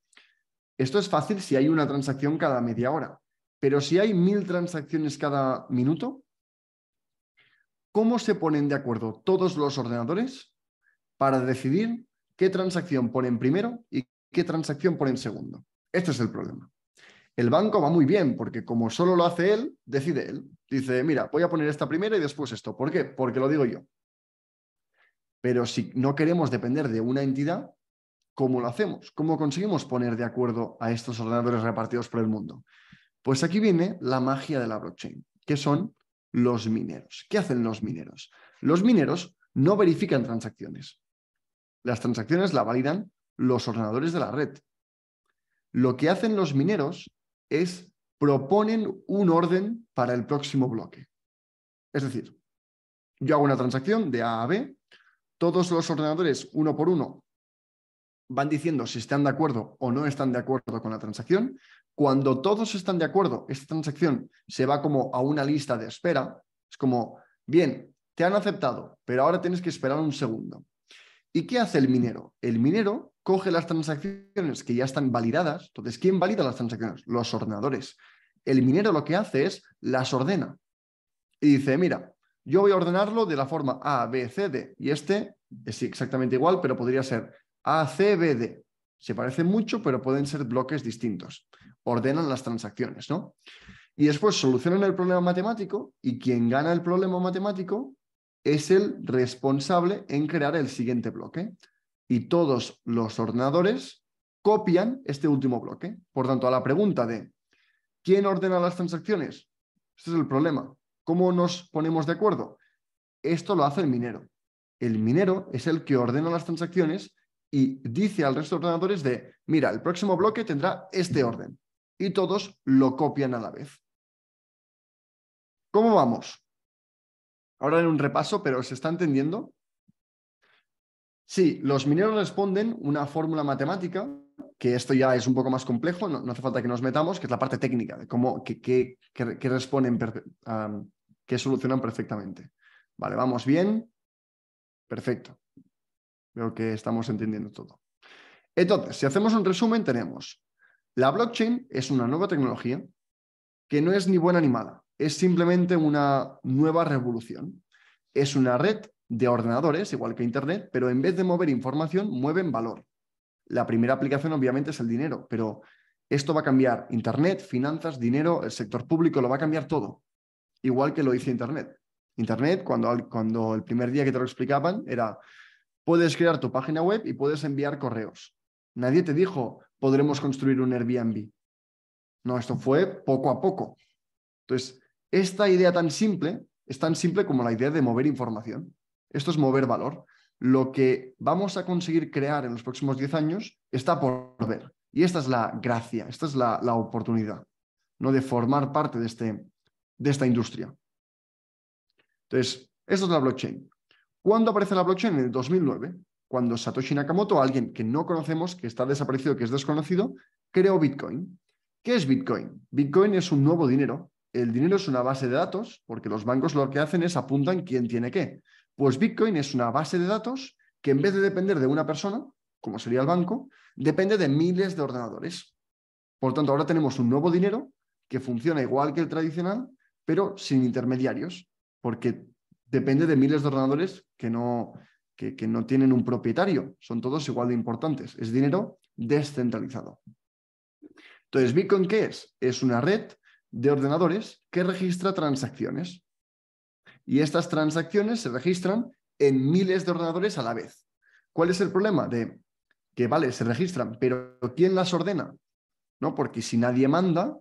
esto es fácil si hay una transacción cada media hora. Pero si hay mil transacciones cada minuto, ¿cómo se ponen de acuerdo todos los ordenadores para decidir qué transacción ponen primero y qué transacción ponen segundo? Este es el problema. El banco va muy bien porque como solo lo hace él, decide él. Dice, mira, voy a poner esta primera y después esto. ¿Por qué? Porque lo digo yo. Pero si no queremos depender de una entidad, ¿Cómo lo hacemos? ¿Cómo conseguimos poner de acuerdo a estos ordenadores repartidos por el mundo? Pues aquí viene la magia de la blockchain, que son los mineros. ¿Qué hacen los mineros? Los mineros no verifican transacciones. Las transacciones la validan los ordenadores de la red. Lo que hacen los mineros es proponen un orden para el próximo bloque. Es decir, yo hago una transacción de A a B, todos los ordenadores uno por uno van diciendo si están de acuerdo o no están de acuerdo con la transacción. Cuando todos están de acuerdo, esta transacción se va como a una lista de espera. Es como, bien, te han aceptado, pero ahora tienes que esperar un segundo. ¿Y qué hace el minero? El minero coge las transacciones que ya están validadas. Entonces, ¿quién valida las transacciones? Los ordenadores. El minero lo que hace es las ordena y dice, mira, yo voy a ordenarlo de la forma A, B, C, D. Y este es exactamente igual, pero podría ser D. Se parecen mucho, pero pueden ser bloques distintos. Ordenan las transacciones, ¿no? Y después solucionan el problema matemático y quien gana el problema matemático es el responsable en crear el siguiente bloque. Y todos los ordenadores copian este último bloque. Por tanto, a la pregunta de ¿quién ordena las transacciones? Este es el problema. ¿Cómo nos ponemos de acuerdo? Esto lo hace el minero. El minero es el que ordena las transacciones y dice al resto de ordenadores de, mira, el próximo bloque tendrá este orden. Y todos lo copian a la vez. ¿Cómo vamos? Ahora en un repaso, pero ¿se está entendiendo? Sí, los mineros responden una fórmula matemática, que esto ya es un poco más complejo, no, hace falta que nos metamos, que es la parte técnica, de cómo, que, responden, que solucionan perfectamente. Vale, vamos bien. Perfecto. Veo que estamos entendiendo todo. Entonces, si hacemos un resumen, tenemos la blockchain es una nueva tecnología que no es ni buena ni mala, es simplemente una nueva revolución. Es una red de ordenadores, igual que Internet, pero en vez de mover información, mueven valor. La primera aplicación obviamente es el dinero, pero esto va a cambiar Internet, finanzas, dinero, el sector público, lo va a cambiar todo, igual que lo hizo Internet. Internet, cuando, cuando el primer día que te lo explicaban, era Puedes crear tu página web y puedes enviar correos. Nadie te dijo, podremos construir un Airbnb. No, esto fue poco a poco. Entonces, esta idea tan simple es tan simple como la idea de mover información. Esto es mover valor. Lo que vamos a conseguir crear en los próximos 10 años está por ver. Y esta es la gracia, esta es la, la oportunidad ¿no? de formar parte de, este, de esta industria. Entonces, esto es la blockchain. ¿Cuándo aparece la blockchain? En el 2009, cuando Satoshi Nakamoto, alguien que no conocemos, que está desaparecido, que es desconocido, creó Bitcoin. ¿Qué es Bitcoin? Bitcoin es un nuevo dinero. El dinero es una base de datos, porque los bancos lo que hacen es apuntan quién tiene qué. Pues Bitcoin es una base de datos que en vez de depender de una persona, como sería el banco, depende de miles de ordenadores. Por tanto, ahora tenemos un nuevo dinero que funciona igual que el tradicional, pero sin intermediarios, porque depende de miles de ordenadores que no, que, no tienen un propietario. Son todos igual de importantes. Es dinero descentralizado. Entonces, Bitcoin, ¿qué es? Es una red de ordenadores que registra transacciones. Y estas transacciones se registran en miles de ordenadores a la vez. ¿Cuál es el problema? De que, vale, se registran, pero ¿quién las ordena? ¿No? Porque si nadie manda,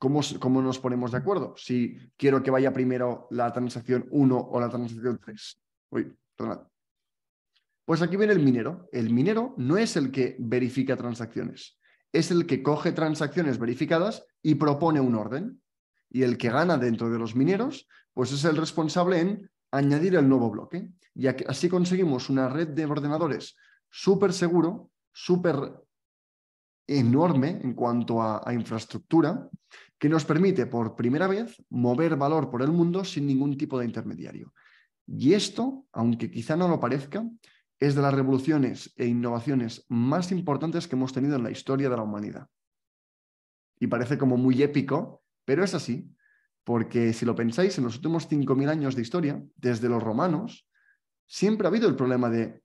¿Cómo, nos ponemos de acuerdo? Si quiero que vaya primero la transacción 1 o la transacción 3. Uy, Pues aquí viene el minero. El minero no es el que verifica transacciones, es el que coge transacciones verificadas y propone un orden. Y el que gana dentro de los mineros, pues es el responsable en añadir el nuevo bloque. Y así conseguimos una red de ordenadores súper seguro, súper enorme en cuanto a, infraestructura que nos permite por primera vez mover valor por el mundo sin ningún tipo de intermediario. Y esto, aunque quizá no lo parezca, es de las revoluciones e innovaciones más importantes que hemos tenido en la historia de la humanidad. Y parece como muy épico, pero es así, porque si lo pensáis, en los últimos 5.000 años de historia, desde los romanos, siempre ha habido el problema de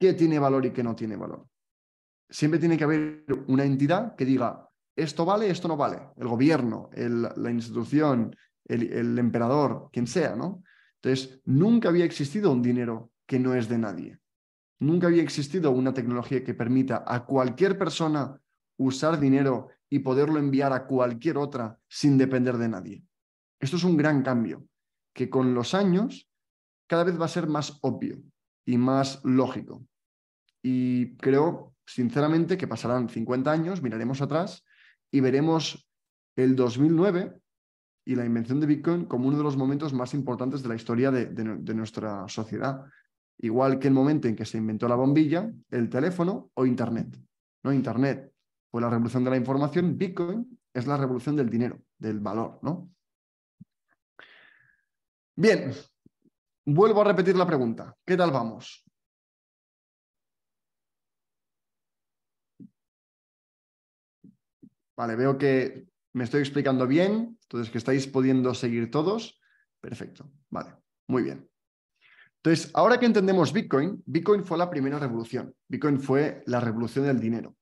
qué tiene valor y qué no tiene valor siempre tiene que haber una entidad que diga, esto vale, esto no vale. El gobierno, la institución, el, emperador, quien sea, ¿no? Entonces, nunca había existido un dinero que no es de nadie. Nunca había existido una tecnología que permita a cualquier persona usar dinero y poderlo enviar a cualquier otra sin depender de nadie. Esto es un gran cambio que con los años cada vez va a ser más obvio y más lógico. Y creo sinceramente, que pasarán 50 años, miraremos atrás y veremos el 2009 y la invención de Bitcoin como uno de los momentos más importantes de la historia de, nuestra sociedad. Igual que el momento en que se inventó la bombilla, el teléfono o Internet. ¿no? Internet pues la revolución de la información, Bitcoin es la revolución del dinero, del valor. ¿no? Bien, vuelvo a repetir la pregunta. ¿Qué tal vamos? Vale, veo que me estoy explicando bien, entonces que estáis pudiendo seguir todos. Perfecto, vale, muy bien. Entonces, ahora que entendemos Bitcoin, Bitcoin fue la primera revolución. Bitcoin fue la revolución del dinero.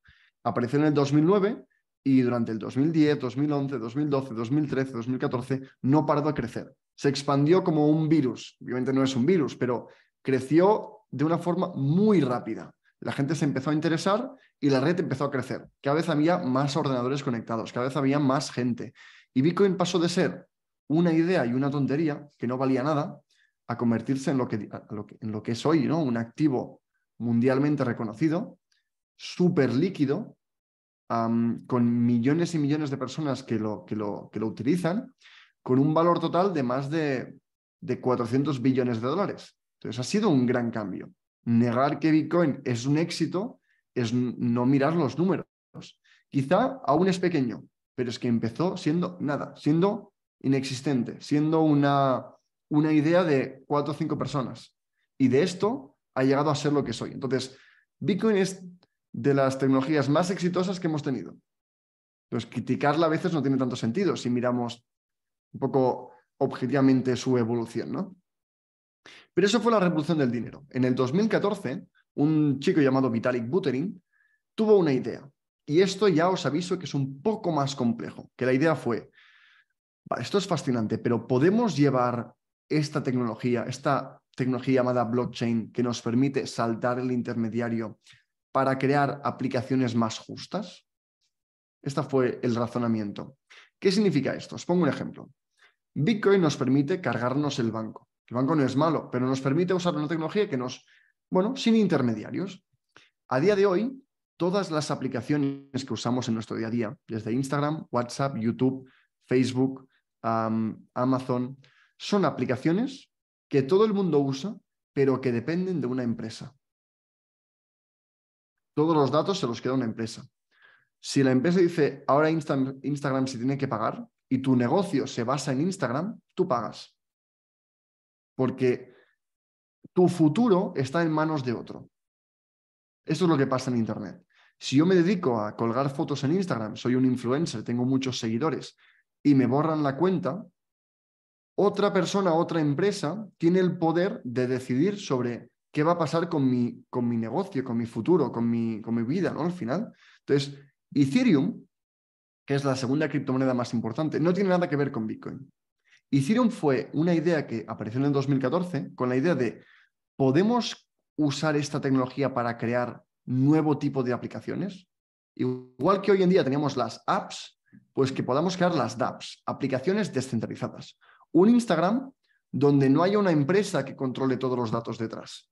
Apareció en el 2009 y durante el 2010, 2011, 2012, 2013, 2014 no paró de crecer. Se expandió como un virus. Obviamente no es un virus, pero creció de una forma muy rápida la gente se empezó a interesar y la red empezó a crecer. Cada vez había más ordenadores conectados, cada vez había más gente. Y Bitcoin pasó de ser una idea y una tontería que no valía nada a convertirse en lo que, es hoy, ¿no? Un activo mundialmente reconocido, súper líquido, con millones y millones de personas que lo, utilizan, con un valor total de más de 400 billones de dólares. Entonces ha sido un gran cambio negar que Bitcoin es un éxito es no mirar los números. Quizá aún es pequeño, pero es que empezó siendo nada, siendo inexistente, siendo una, idea de cuatro o cinco personas. Y de esto ha llegado a ser lo que soy. Entonces, Bitcoin es de las tecnologías más exitosas que hemos tenido. Entonces, criticarla a veces no tiene tanto sentido si miramos un poco objetivamente su evolución, ¿no? Pero eso fue la revolución del dinero. En el 2014, un chico llamado Vitalik Buterin tuvo una idea. Y esto ya os aviso que es un poco más complejo, que la idea fue, esto es fascinante, pero podemos llevar esta tecnología, esta tecnología llamada blockchain que nos permite saltar el intermediario para crear aplicaciones más justas? Este fue el razonamiento. ¿Qué significa esto? Os pongo un ejemplo. Bitcoin nos permite cargarnos el banco. El banco no es malo, pero nos permite usar una tecnología que nos, bueno, sin intermediarios. A día de hoy, todas las aplicaciones que usamos en nuestro día a día, desde Instagram, WhatsApp, YouTube, Facebook, Amazon, son aplicaciones que todo el mundo usa, pero que dependen de una empresa. Todos los datos se los queda una empresa. Si la empresa dice, ahora Instagram se tiene que pagar y tu negocio se basa en Instagram, tú pagas porque tu futuro está en manos de otro. Eso es lo que pasa en Internet. Si yo me dedico a colgar fotos en Instagram, soy un influencer, tengo muchos seguidores y me borran la cuenta, otra persona, otra empresa tiene el poder de decidir sobre qué va a pasar con mi, con mi negocio, con mi futuro, con mi, con mi vida, ¿no? Al final. Entonces, Ethereum, que es la segunda criptomoneda más importante, no tiene nada que ver con Bitcoin. Ethereum fue una idea que apareció en el 2014 con la idea de, ¿podemos usar esta tecnología para crear nuevo tipo de aplicaciones? Igual que hoy en día tenemos las apps, pues que podamos crear las dApps, aplicaciones descentralizadas. Un Instagram donde no haya una empresa que controle todos los datos detrás,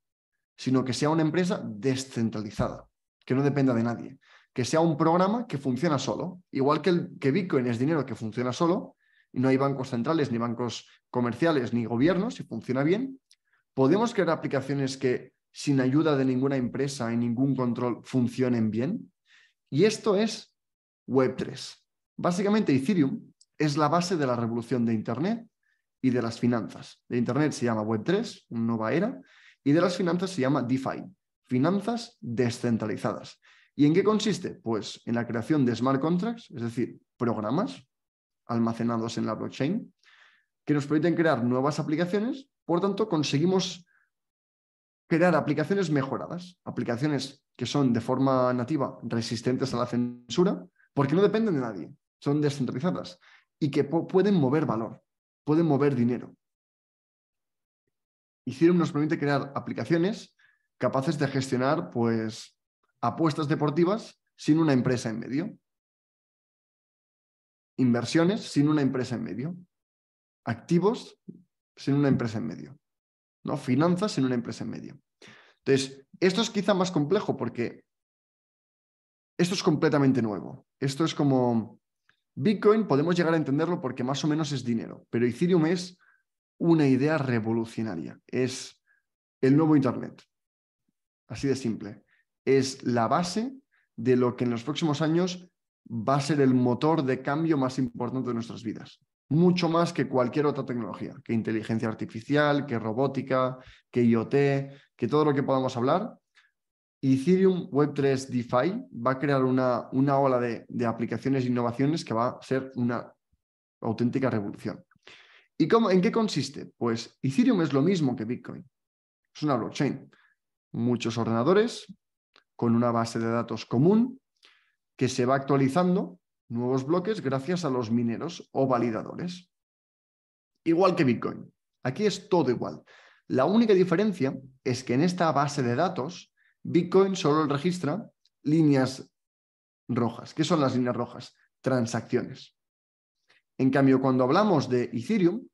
sino que sea una empresa descentralizada, que no dependa de nadie, que sea un programa que funciona solo, igual que, el, que Bitcoin es dinero que funciona solo, no hay bancos centrales, ni bancos comerciales, ni gobiernos, si funciona bien, podemos crear aplicaciones que sin ayuda de ninguna empresa y ningún control funcionen bien. Y esto es Web3. Básicamente Ethereum es la base de la revolución de Internet y de las finanzas. De Internet se llama Web3, nueva era, y de las finanzas se llama DeFi, finanzas descentralizadas. ¿Y en qué consiste? Pues en la creación de smart contracts, es decir, programas almacenados en la blockchain, que nos permiten crear nuevas aplicaciones. Por tanto, conseguimos crear aplicaciones mejoradas, aplicaciones que son de forma nativa resistentes a la censura, porque no dependen de nadie, son descentralizadas y que pueden mover valor, pueden mover dinero. Ethereum nos permite crear aplicaciones capaces de gestionar pues, apuestas deportivas sin una empresa en medio. Inversiones sin una empresa en medio. Activos sin una empresa en medio. ¿no? Finanzas sin una empresa en medio. Entonces, esto es quizá más complejo porque esto es completamente nuevo. Esto es como Bitcoin, podemos llegar a entenderlo porque más o menos es dinero, pero Ethereum es una idea revolucionaria. Es el nuevo Internet. Así de simple. Es la base de lo que en los próximos años va a ser el motor de cambio más importante de nuestras vidas, mucho más que cualquier otra tecnología, que inteligencia artificial, que robótica, que IoT, que todo lo que podamos hablar. Ethereum Web3 DeFi va a crear una, una ola de, de aplicaciones e innovaciones que va a ser una auténtica revolución. ¿Y cómo, en qué consiste? Pues Ethereum es lo mismo que Bitcoin. Es una blockchain. Muchos ordenadores con una base de datos común que se va actualizando nuevos bloques gracias a los mineros o validadores. Igual que Bitcoin. Aquí es todo igual. La única diferencia es que en esta base de datos, Bitcoin solo registra líneas rojas. ¿Qué son las líneas rojas? Transacciones. En cambio, cuando hablamos de Ethereum,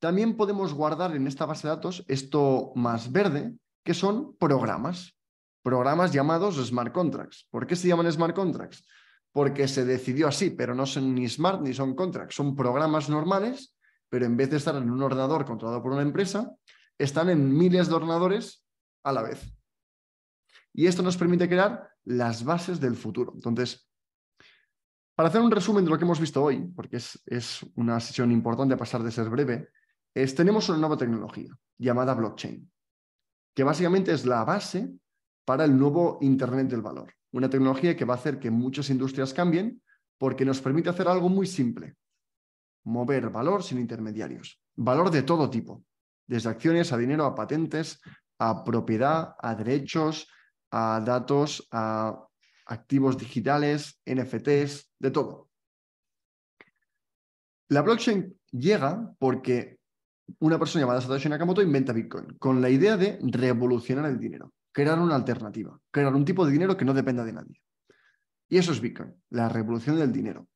también podemos guardar en esta base de datos esto más verde, que son programas programas llamados smart contracts. ¿Por qué se llaman smart contracts? Porque se decidió así, pero no son ni smart ni son contracts, son programas normales, pero en vez de estar en un ordenador controlado por una empresa, están en miles de ordenadores a la vez. Y esto nos permite crear las bases del futuro. Entonces, para hacer un resumen de lo que hemos visto hoy, porque es, una sesión importante a pasar de ser breve, es, tenemos una nueva tecnología llamada blockchain, que básicamente es la base para el nuevo Internet del Valor. Una tecnología que va a hacer que muchas industrias cambien porque nos permite hacer algo muy simple, mover valor sin intermediarios, valor de todo tipo, desde acciones a dinero, a patentes, a propiedad, a derechos, a datos, a activos digitales, NFTs, de todo. La blockchain llega porque una persona llamada Satoshi Nakamoto inventa Bitcoin con la idea de revolucionar el dinero crear una alternativa, crear un tipo de dinero que no dependa de nadie. Y eso es Bitcoin, la revolución del dinero.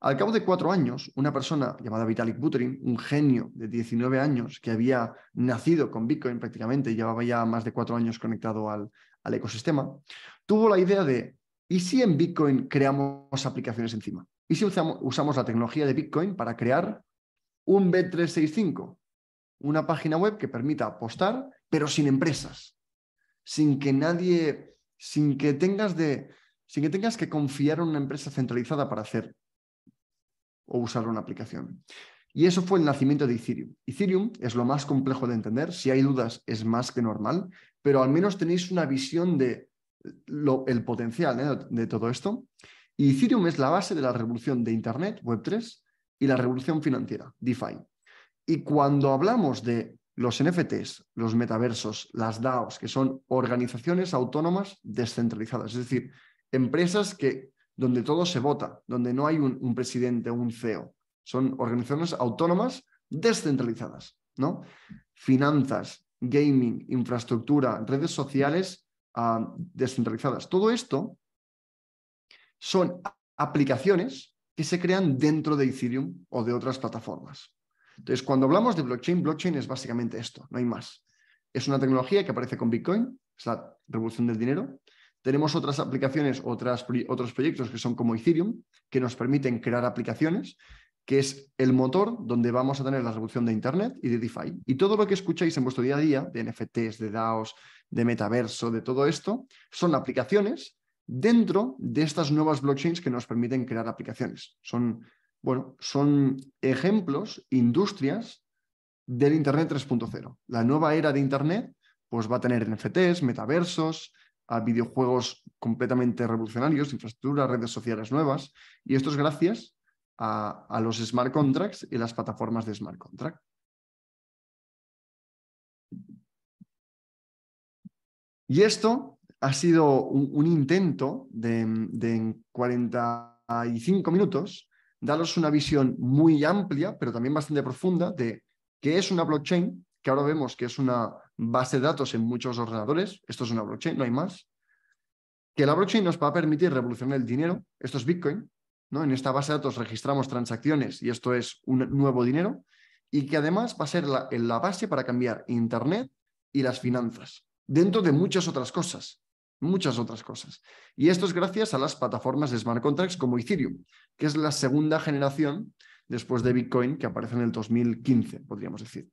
Al cabo de cuatro años, una persona llamada Vitalik Buterin, un genio de 19 años que había nacido con Bitcoin prácticamente, llevaba ya más de cuatro años conectado al, al ecosistema, tuvo la idea de, ¿y si en Bitcoin creamos aplicaciones encima? ¿Y si usamos, usamos la tecnología de Bitcoin para crear un B365, una página web que permita apostar, pero sin empresas, sin que nadie, sin que tengas de, sin que tengas que confiar en una empresa centralizada para hacer o usar una aplicación. Y eso fue el nacimiento de Ethereum. Ethereum es lo más complejo de entender. Si hay dudas, es más que normal, pero al menos tenéis una visión de el potencial ¿eh? de todo esto. Y Ethereum es la base de la revolución de Internet, Web3 y la revolución financiera, DeFi. Y cuando hablamos de los NFTs, los metaversos, las DAOs, que son organizaciones autónomas descentralizadas, es decir, empresas que, donde todo se vota, donde no hay un, presidente o un CEO. Son organizaciones autónomas descentralizadas, ¿no? Finanzas, gaming, infraestructura, redes sociales ah, descentralizadas. Todo esto son aplicaciones que se crean dentro de Ethereum o de otras plataformas. Entonces, cuando hablamos de blockchain, blockchain es básicamente esto, no hay más. Es una tecnología que aparece con Bitcoin, es la revolución del dinero. Tenemos otras aplicaciones, otros proyectos que son como Ethereum, que nos permiten crear aplicaciones, que es el motor donde vamos a tener la revolución de Internet y de DeFi. Y todo lo que escucháis en vuestro día a día, de NFTs, de DAOs, de metaverso, de todo esto, son aplicaciones dentro de estas nuevas blockchains que nos permiten crear aplicaciones. Son bueno, son ejemplos, industrias del Internet 3.0. La nueva era de Internet pues va a tener NFTs, metaversos, videojuegos completamente revolucionarios, infraestructuras, redes sociales nuevas, y esto es gracias a, los smart contracts y las plataformas de smart contract. Y esto ha sido un, intento de, de, 45 minutos daros una visión muy amplia, pero también bastante profunda, de qué es una blockchain, que ahora vemos que es una base de datos en muchos ordenadores, esto es una blockchain, no hay más, que la blockchain nos va a permitir revolucionar el dinero, esto es Bitcoin, ¿no? en esta base de datos registramos transacciones y esto es un nuevo dinero, y que además va a ser la, la base para cambiar Internet y las finanzas, dentro de muchas otras cosas muchas otras cosas. Y esto es gracias a las plataformas de smart contracts como Ethereum, que es la segunda generación después de Bitcoin que aparece en el 2015, podríamos decir.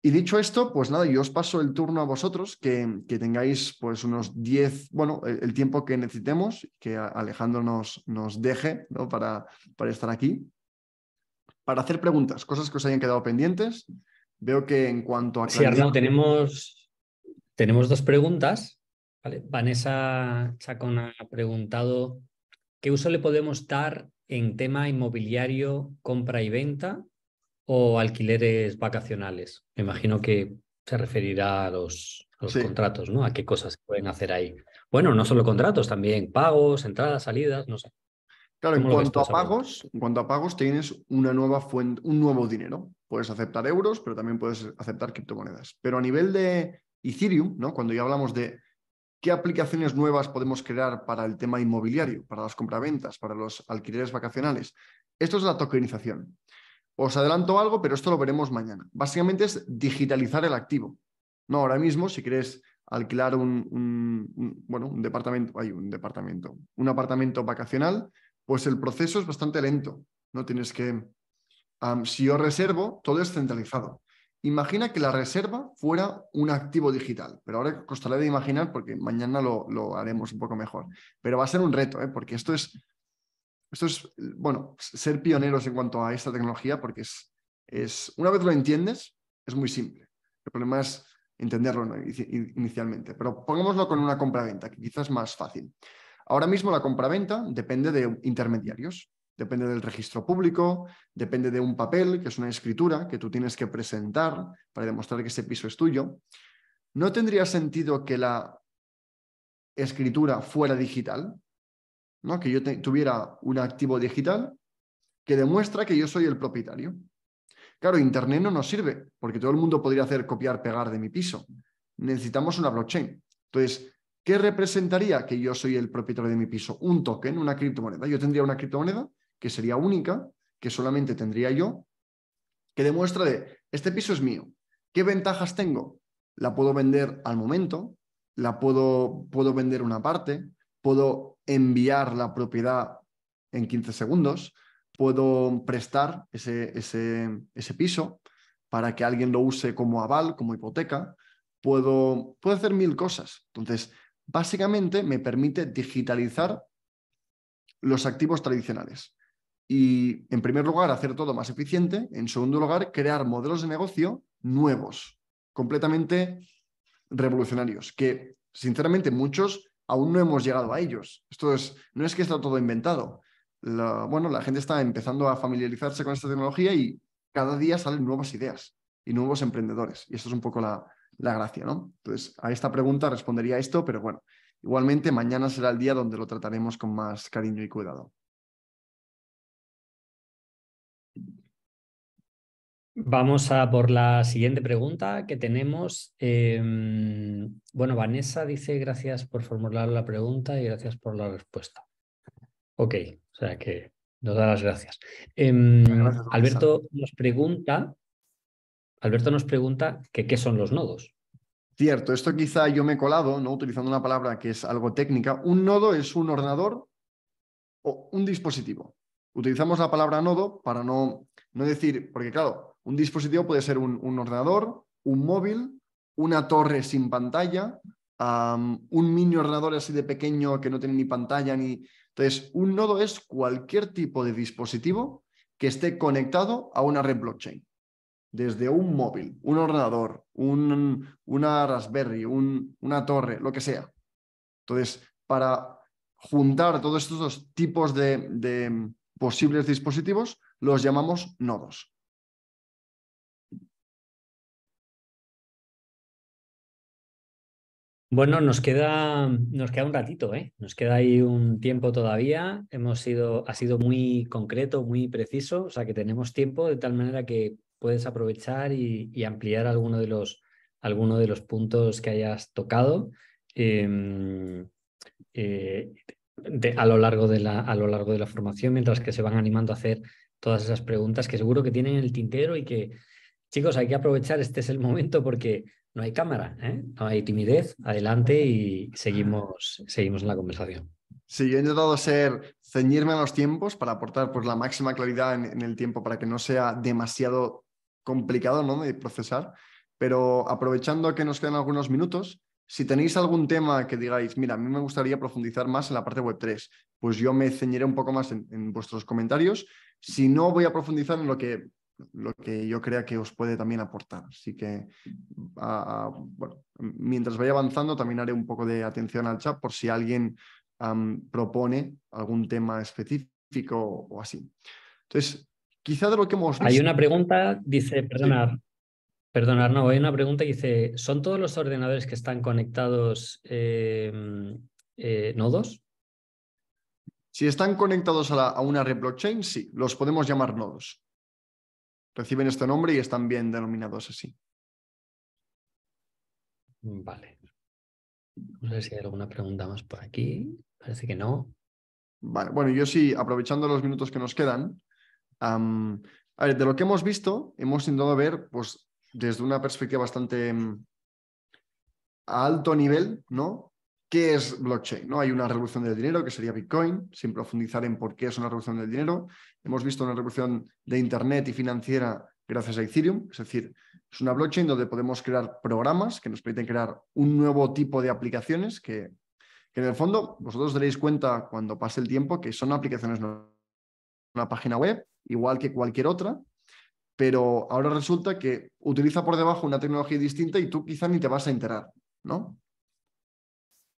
Y dicho esto, pues nada, yo os paso el turno a vosotros, que, tengáis pues unos 10, bueno, el, tiempo que necesitemos, que Alejandro nos, deje ¿no? para, para estar aquí, para hacer preguntas, cosas que os hayan quedado pendientes. Veo que en cuanto a... Arnaud, tenemos, tenemos dos preguntas. Vanessa Chacón ha preguntado, ¿qué uso le podemos dar en tema inmobiliario, compra y venta o alquileres vacacionales? Me imagino que se referirá a los, contratos, ¿no? A qué cosas se pueden hacer ahí. Bueno, no solo contratos, también pagos, entradas, salidas, no sé. Claro, en cuanto, a pagos, en cuanto a pagos, tienes una nueva fuente, un nuevo dinero. Puedes aceptar euros, pero también puedes aceptar criptomonedas. Pero a nivel de Ethereum, ¿no? cuando ya hablamos de ¿Qué aplicaciones nuevas podemos crear para el tema inmobiliario, para las compraventas, para los alquileres vacacionales? Esto es la tokenización. Os adelanto algo, pero esto lo veremos mañana. Básicamente es digitalizar el activo. No, ahora mismo, si quieres alquilar un, bueno, un departamento, hay un departamento, un apartamento vacacional, pues el proceso es bastante lento. No tienes que, si yo reservo, todo es centralizado. Imagina que la reserva fuera un activo digital, pero ahora costará de imaginar porque mañana lo, haremos un poco mejor. Pero va a ser un reto, ¿eh? porque esto es, esto es, bueno, ser pioneros en cuanto a esta tecnología, porque es, es, una vez lo entiendes, es muy simple. El problema es entenderlo inicialmente. Pero pongámoslo con una compra-venta que quizás es más fácil. Ahora mismo la compra-venta depende de intermediarios depende del registro público, depende de un papel, que es una escritura que tú tienes que presentar para demostrar que ese piso es tuyo. ¿No tendría sentido que la escritura fuera digital? ¿no? Que yo tuviera un activo digital que demuestra que yo soy el propietario. Claro, Internet no nos sirve, porque todo el mundo podría hacer copiar, pegar de mi piso. Necesitamos una blockchain. Entonces, ¿qué representaría que yo soy el propietario de mi piso? Un token, una criptomoneda. Yo tendría una criptomoneda que sería única, que solamente tendría yo, que demuestra de, este piso es mío, ¿qué ventajas tengo? La puedo vender al momento, la puedo, puedo vender una parte, puedo enviar la propiedad en 15 segundos, puedo prestar ese, ese, ese, piso para que alguien lo use como aval, como hipoteca, puedo, puedo hacer mil cosas. Entonces, básicamente me permite digitalizar los activos tradicionales. Y, en primer lugar, hacer todo más eficiente. En segundo lugar, crear modelos de negocio nuevos, completamente revolucionarios, que, sinceramente, muchos aún no hemos llegado a ellos. Esto es, no es que está todo inventado. bueno, la gente está empezando a familiarizarse con esta tecnología y cada día salen nuevas ideas y nuevos emprendedores. Y esto es un poco la, la gracia, ¿no? Entonces, a esta pregunta respondería esto, pero bueno, igualmente mañana será el día donde lo trataremos con más cariño y cuidado. Vamos a por la siguiente pregunta que tenemos. Em, bueno, Vanessa dice gracias por formular la pregunta y gracias por la respuesta. Ok, o sea que nos da las gracias. Em, Alberto nos pregunta, Alberto nos pregunta que qué son los nodos. Cierto, esto quizá yo me he colado, ¿no? utilizando una palabra que es algo técnica. Un nodo es un ordenador o un dispositivo. Utilizamos la palabra nodo para no, no decir, porque claro, un dispositivo puede ser un, ordenador, un móvil, una torre sin pantalla, un mini ordenador así de pequeño que no tiene ni pantalla ni... Entonces, un nodo es cualquier tipo de dispositivo que esté conectado a una red blockchain. Desde un móvil, un ordenador, un, una Raspberry, una torre, lo que sea. Entonces, para juntar todos estos dos tipos de posibles dispositivos, los llamamos nodos. Bueno, nos queda, nos queda un ratito, ¿eh? Nos queda ahí un tiempo todavía. Hemos sido, ha sido muy concreto, muy preciso, o sea que tenemos tiempo de tal manera que puedes aprovechar y, ampliar alguno de los, alguno de los puntos que hayas tocado em, eh, a, lo largo de la, a lo largo de la formación, mientras que se van animando a hacer todas esas preguntas que seguro que tienen el tintero y que, chicos, hay que aprovechar, este es el momento porque no hay cámara, ¿eh? no hay timidez, adelante y seguimos, seguimos en la conversación. Sí, yo he intentado ser ceñirme a los tiempos para aportar pues, la máxima claridad en, el tiempo para que no sea demasiado complicado ¿no? de procesar, pero aprovechando que nos quedan algunos minutos, si tenéis algún tema que digáis, mira, a mí me gustaría profundizar más en la parte web 3, pues yo me ceñiré un poco más en vuestros comentarios. Si no, voy a profundizar en lo que lo que yo crea que os puede también aportar. Así que, bueno, mientras vaya avanzando, también haré un poco de atención al chat por si alguien propone algún tema específico o así. Entonces, quizá de lo que hemos... Hay una pregunta, dice, perdonar. Perdonar, no, hay una pregunta que dice, ¿son todos los ordenadores que están conectados eh, eh, nodos? Si están conectados a, a, una red blockchain, sí, los podemos llamar nodos reciben este nombre y están bien denominados así. Vale. a sé si hay alguna pregunta más por aquí. Parece que no. Vale, bueno, yo sí, aprovechando los minutos que nos quedan, a ver, de lo que hemos visto, hemos intentado ver, pues, desde una perspectiva bastante mm, a alto nivel, ¿no? ¿Qué es blockchain? ¿No? Hay una revolución del dinero que sería Bitcoin, sin profundizar en por qué es una revolución del dinero. Hemos visto una revolución de Internet y financiera gracias a Ethereum, es decir, es una blockchain donde podemos crear programas que nos permiten crear un nuevo tipo de aplicaciones que, que en el fondo vosotros daréis cuenta cuando pase el tiempo que son aplicaciones no una página web, igual que cualquier otra, pero ahora resulta que utiliza por debajo una tecnología distinta y tú quizá ni te vas a enterar, ¿no?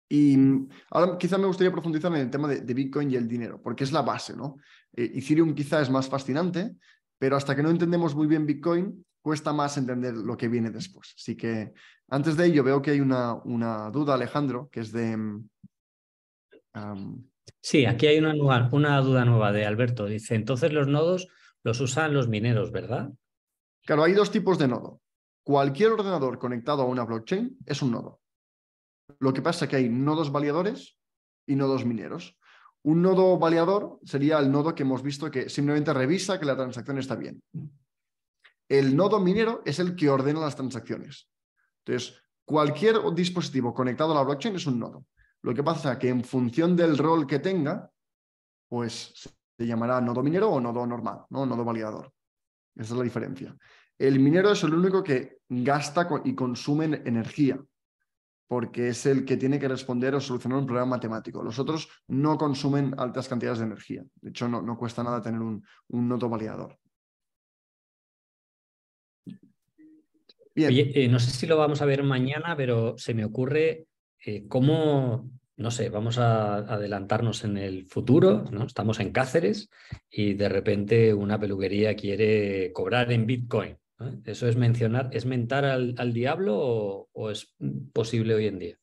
Y mm, ahora quizá me gustaría profundizar en el tema de, Bitcoin y el dinero, porque es la base, ¿no? Eh, Ethereum quizá es más fascinante, pero hasta que no entendemos muy bien Bitcoin, cuesta más entender lo que viene después. Así que antes de ello, veo que hay una, una duda, Alejandro, que es de... Mm, sí, aquí hay una, una duda nueva de Alberto. Dice, entonces los nodos los usan los mineros, ¿verdad? Claro, hay dos tipos de nodo. Cualquier ordenador conectado a una blockchain es un nodo. Lo que pasa es que hay nodos validadores y nodos mineros. Un nodo validador sería el nodo que hemos visto que simplemente revisa que la transacción está bien. El nodo minero es el que ordena las transacciones. Entonces, cualquier dispositivo conectado a la blockchain es un nodo. Lo que pasa es que en función del rol que tenga, pues se llamará nodo minero o nodo normal, ¿no? nodo validador. Esa es la diferencia. El minero es el único que gasta y consume energía porque es el que tiene que responder o solucionar un problema matemático. Los otros no consumen altas cantidades de energía. De hecho, no, cuesta nada tener un, noto validador. Eh, no sé si lo vamos a ver mañana, pero se me ocurre eh, cómo, no sé, vamos a adelantarnos en el futuro, ¿no? Estamos en Cáceres y de repente una peluquería quiere cobrar en Bitcoin ¿Eso es mencionar, es mentar al, diablo o, es posible hoy en día?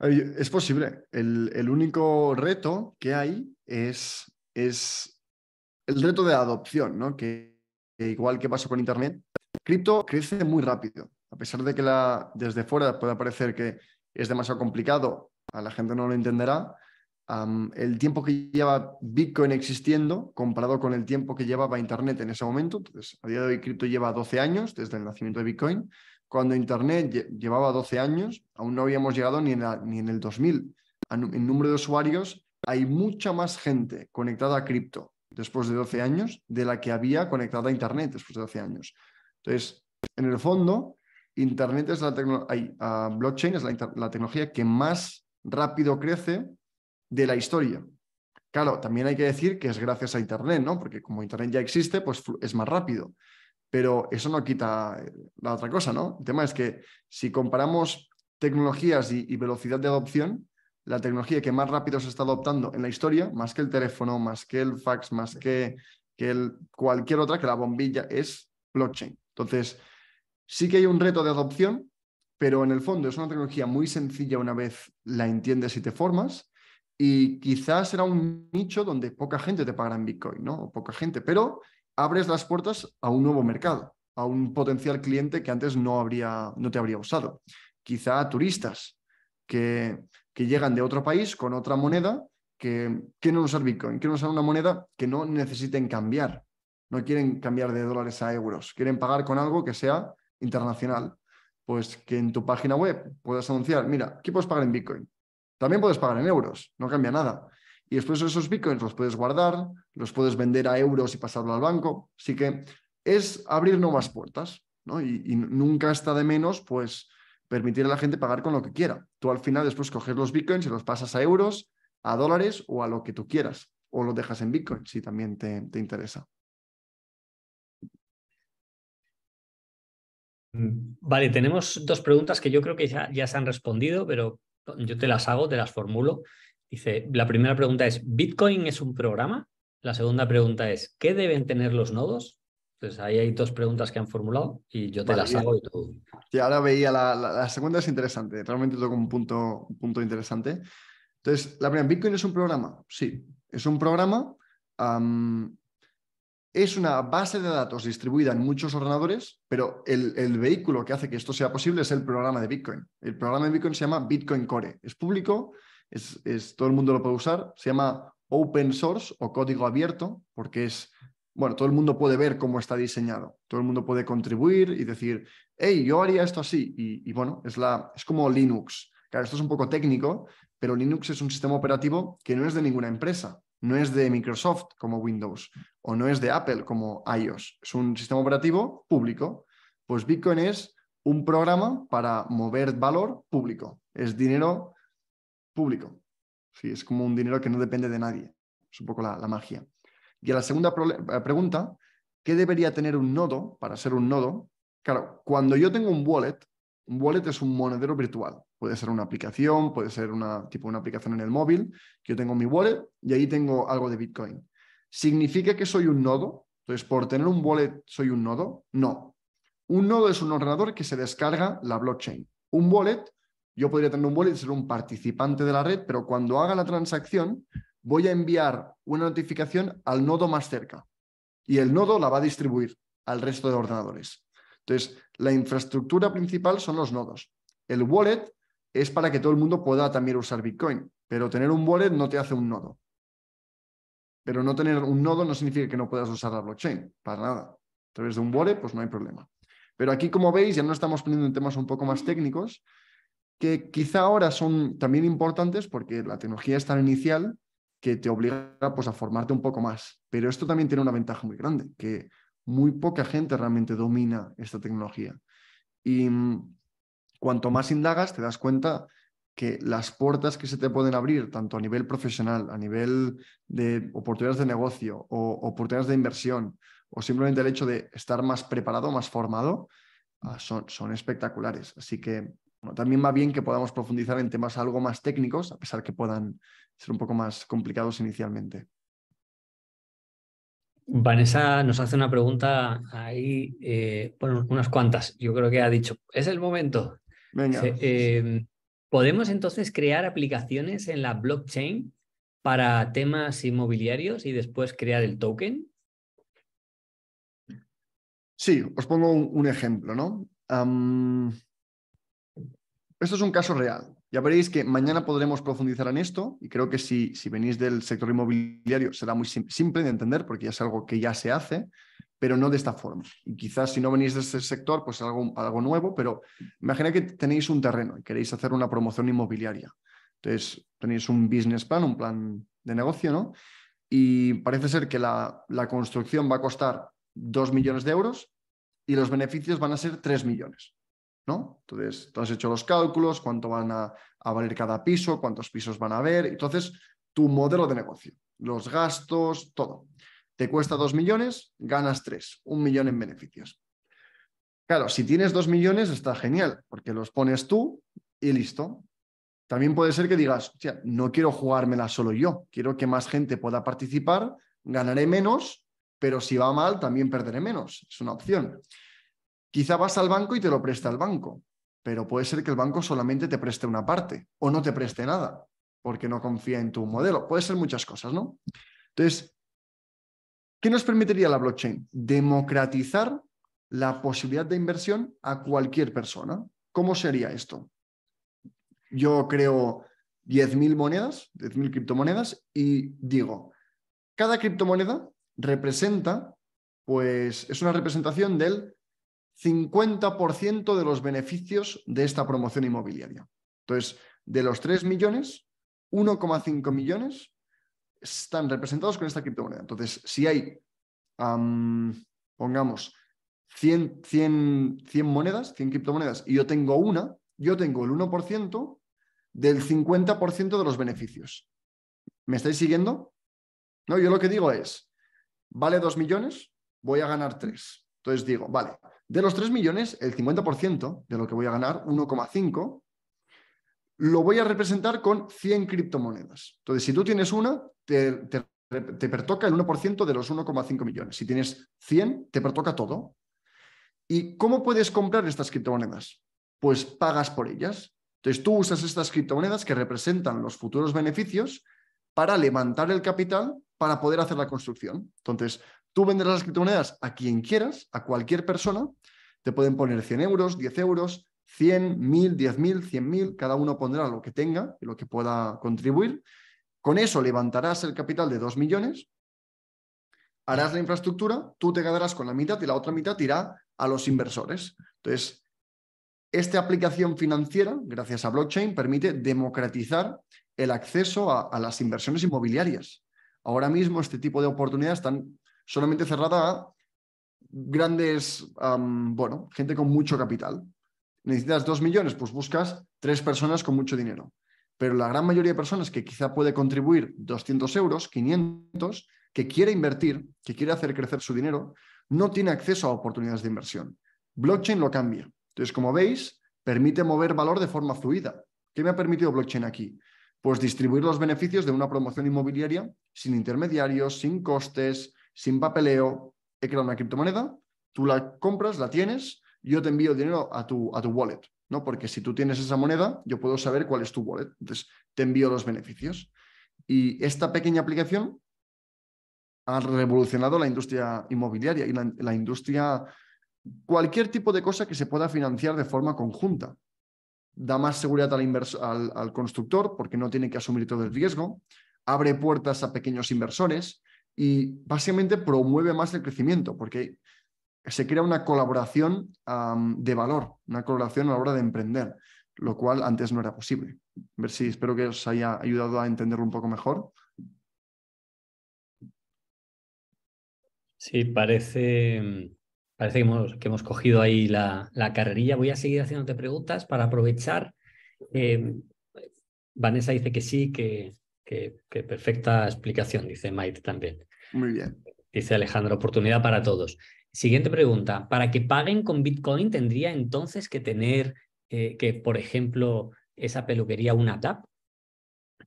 Es posible. El, único reto que hay es, el reto de adopción, Que, igual que pasó con Internet, cripto crece muy rápido. A pesar de que la, desde fuera pueda parecer que es demasiado complicado, a la gente no lo entenderá, el tiempo que lleva Bitcoin existiendo comparado con el tiempo que llevaba Internet en ese momento. Entonces, a día de hoy, cripto lleva 12 años desde el nacimiento de Bitcoin. Cuando Internet llevaba 12 años, aún no habíamos llegado ni en, ni en el 2000. En número de usuarios, hay mucha más gente conectada a cripto después de 12 años de la que había conectada a Internet después de 12 años. Entonces, en el fondo, Internet es la, tecnología, ah, blockchain es la, tecnología que más rápido crece de la historia. Claro, también hay que decir que es gracias a Internet, ¿no? Porque como Internet ya existe, pues es más rápido. Pero eso no quita eh, la otra cosa, ¿no? El tema es que si comparamos tecnologías y, velocidad de adopción, la tecnología que más rápido se está adoptando en la historia, más que el teléfono, más que el fax, más que, cualquier otra, que la bombilla, es blockchain. Entonces, sí que hay un reto de adopción, pero en el fondo es una tecnología muy sencilla una vez la entiendes y te formas y quizás será un nicho donde poca gente te pagará en Bitcoin, ¿no? O poca gente, pero abres las puertas a un nuevo mercado, a un potencial cliente que antes no, habría, no te habría usado. Quizá turistas que, que llegan de otro país con otra moneda que quieren usar Bitcoin, quieren usar una moneda que no necesiten cambiar. No quieren cambiar de dólares a euros, quieren pagar con algo que sea internacional. Pues que en tu página web puedas anunciar, mira, ¿qué puedes pagar en Bitcoin? También puedes pagar en euros, no cambia nada. Y después esos bitcoins los puedes guardar, los puedes vender a euros y pasarlo al banco. Así que es abrir nuevas puertas, ¿no? Y, nunca está de menos, pues, permitir a la gente pagar con lo que quiera. Tú al final después coges los bitcoins y los pasas a euros, a dólares o a lo que tú quieras. O los dejas en bitcoin si también te, interesa. Mm, vale, tenemos dos preguntas que yo creo que ya, ya se han respondido, pero yo te las hago, te las formulo. Dice, la primera pregunta es, ¿Bitcoin es un programa? La segunda pregunta es, ¿qué deben tener los nodos? Entonces ahí hay dos preguntas que han formulado y yo te las hago y tú. Y ahora veía la, segunda es interesante, realmente toca un punto, un punto interesante. Entonces, la primera, ¿Bitcoin es un programa? Sí, es un programa es una base de datos distribuida en muchos ordenadores, pero el, vehículo que hace que esto sea posible es el programa de Bitcoin. El programa de Bitcoin se llama Bitcoin Core. Es público, es, todo el mundo lo puede usar. Se llama open source o código abierto, porque es, bueno, todo el mundo puede ver cómo está diseñado. Todo el mundo puede contribuir y decir, hey, yo haría esto así. Y, bueno, es, la, es como Linux. Claro, esto es un poco técnico, pero Linux es un sistema operativo que no es de ninguna empresa no es de Microsoft como Windows o no es de Apple como iOS. Es un sistema operativo público. Pues Bitcoin es un programa para mover valor público. Es dinero público. Sí, es como un dinero que no depende de nadie. Es un poco la, la magia. Y la segunda eh, pregunta, ¿qué debería tener un nodo para ser un nodo? Claro, cuando yo tengo un wallet, un wallet es un monedero virtual. Puede ser una aplicación, puede ser una, tipo una aplicación en el móvil, que yo tengo mi wallet y ahí tengo algo de Bitcoin. ¿Significa que soy un nodo? Entonces, por tener un wallet, ¿soy un nodo? No. Un nodo es un ordenador que se descarga la blockchain. Un wallet, yo podría tener un wallet y ser un participante de la red, pero cuando haga la transacción, voy a enviar una notificación al nodo más cerca y el nodo la va a distribuir al resto de ordenadores. Entonces, la infraestructura principal son los nodos. El wallet es para que todo el mundo pueda también usar Bitcoin. Pero tener un wallet no te hace un nodo. Pero no tener un nodo no significa que no puedas usar la blockchain, para nada. A través de un wallet, pues no hay problema. Pero aquí, como veis, ya no estamos poniendo en temas un poco más técnicos, que quizá ahora son también importantes porque la tecnología es tan inicial que te obliga pues, a formarte un poco más. Pero esto también tiene una ventaja muy grande, que muy poca gente realmente domina esta tecnología. Y mm, cuanto más indagas, te das cuenta que las puertas que se te pueden abrir, tanto a nivel profesional, a nivel de oportunidades de negocio o oportunidades de inversión, o simplemente el hecho de estar más preparado, más formado, ah, son, espectaculares. Así que también va bien que podamos profundizar en temas algo más técnicos, a pesar que puedan ser un poco más complicados inicialmente. Vanessa nos hace una pregunta ahí, eh, bueno, unas cuantas. Yo creo que ha dicho, es el momento. Em, ¿Podemos entonces crear aplicaciones en la blockchain para temas inmobiliarios y después crear el token? Sí, os pongo un, ejemplo, ¿no? esto es un caso real. Ya veréis que mañana podremos profundizar en esto y creo que si, si venís del sector inmobiliario será muy simple de entender porque es algo que ya se hace, pero no de esta forma. Y quizás si no venís de ese sector, pues algo, algo nuevo, pero imagina que tenéis un terreno y queréis hacer una promoción inmobiliaria. Entonces, tenéis un business plan, un plan de negocio, ¿no? Y parece ser que la, la construcción va a costar 2 millones de euros y los beneficios van a ser 3 millones. Entonces, tú has hecho los cálculos, cuánto van a, valer cada piso, cuántos pisos van a haber, entonces tu modelo de negocio, los gastos, todo. Te cuesta dos millones, ganas tres, un millón en beneficios. Claro, si tienes dos millones está genial, porque los pones tú y listo. También puede ser que digas, no quiero jugármela solo yo, quiero que más gente pueda participar, ganaré menos, pero si va mal también perderé menos. Es una opción. Quizá vas al banco y te lo presta el banco, pero puede ser que el banco solamente te preste una parte o no te preste nada porque no confía en tu modelo. Puede ser muchas cosas, ¿no? Entonces, ¿qué nos permitiría la blockchain? Democratizar la posibilidad de inversión a cualquier persona. ¿Cómo sería esto? Yo creo 10.000 monedas, 10.000 criptomonedas y digo, cada criptomoneda representa, pues es una representación del 50% de los beneficios de esta promoción inmobiliaria. Entonces, de los 3 millones, 1,5 millones están representados con esta criptomoneda. Entonces, si hay, pongamos, 100, 100, 100 monedas, 100 criptomonedas, y yo tengo una, yo tengo el 1% del 50% de los beneficios. ¿Me estáis siguiendo? No, yo lo que digo es, vale 2 millones, voy a ganar 3. Entonces digo, vale, de los 3 millones, el 50% de lo que voy a ganar, 1,5, lo voy a representar con 100 criptomonedas. Entonces, si tú tienes una, te, pertoca el 1% de los 1,5 millones. Si tienes 100, te pertoca todo. ¿Y cómo puedes comprar estas criptomonedas? Pues pagas por ellas. Entonces, tú usas estas criptomonedas que representan los futuros beneficios para levantar el capital para poder hacer la construcción. Entonces, Tú venderás las criptomonedas a quien quieras, a cualquier persona. Te pueden poner 100 euros, 10 euros, 100, 1000, 10.000, 100.000. Cada uno pondrá lo que tenga y lo que pueda contribuir. Con eso levantarás el capital de 2 millones, harás la infraestructura, tú te quedarás con la mitad y la otra mitad irá a los inversores. Entonces, esta aplicación financiera, gracias a blockchain, permite democratizar el acceso a, las inversiones inmobiliarias. Ahora mismo este tipo de oportunidades están solamente cerrada a grandes, bueno, gente con mucho capital. Necesitas dos millones, pues buscas tres personas con mucho dinero. Pero la gran mayoría de personas que quizá puede contribuir 200 euros, 500, que quiere invertir, que quiere hacer crecer su dinero, no tiene acceso a oportunidades de inversión. Blockchain lo cambia. Entonces, como veis, permite mover valor de forma fluida. ¿Qué me ha permitido blockchain aquí? Pues distribuir los beneficios de una promoción inmobiliaria sin intermediarios, sin costes, sin papeleo, he creado una criptomoneda, tú la compras, la tienes, yo te envío dinero a tu, a tu wallet, ¿no? Porque si tú tienes esa moneda, yo puedo saber cuál es tu wallet. Entonces, te envío los beneficios. Y esta pequeña aplicación ha revolucionado la industria inmobiliaria y la, industria, cualquier tipo de cosa que se pueda financiar de forma conjunta. Da más seguridad al, al, al constructor porque no tiene que asumir todo el riesgo, abre puertas a pequeños inversores, y básicamente promueve más el crecimiento porque se crea una colaboración de valor, una colaboración a la hora de emprender, lo cual antes no era posible. ver si espero que os haya ayudado a entenderlo un poco mejor. Sí, parece, mm, parece que, hemos, cogido ahí la, carrerilla. Voy a seguir haciéndote preguntas para aprovechar. Eh, Vanessa dice que sí, que, Qué, perfecta explicación, dice Maite también. Muy bien. Dice Alejandro, oportunidad para todos. Siguiente pregunta. ¿Para que paguen con Bitcoin tendría entonces que tener eh, que, por ejemplo, esa peluquería una tap?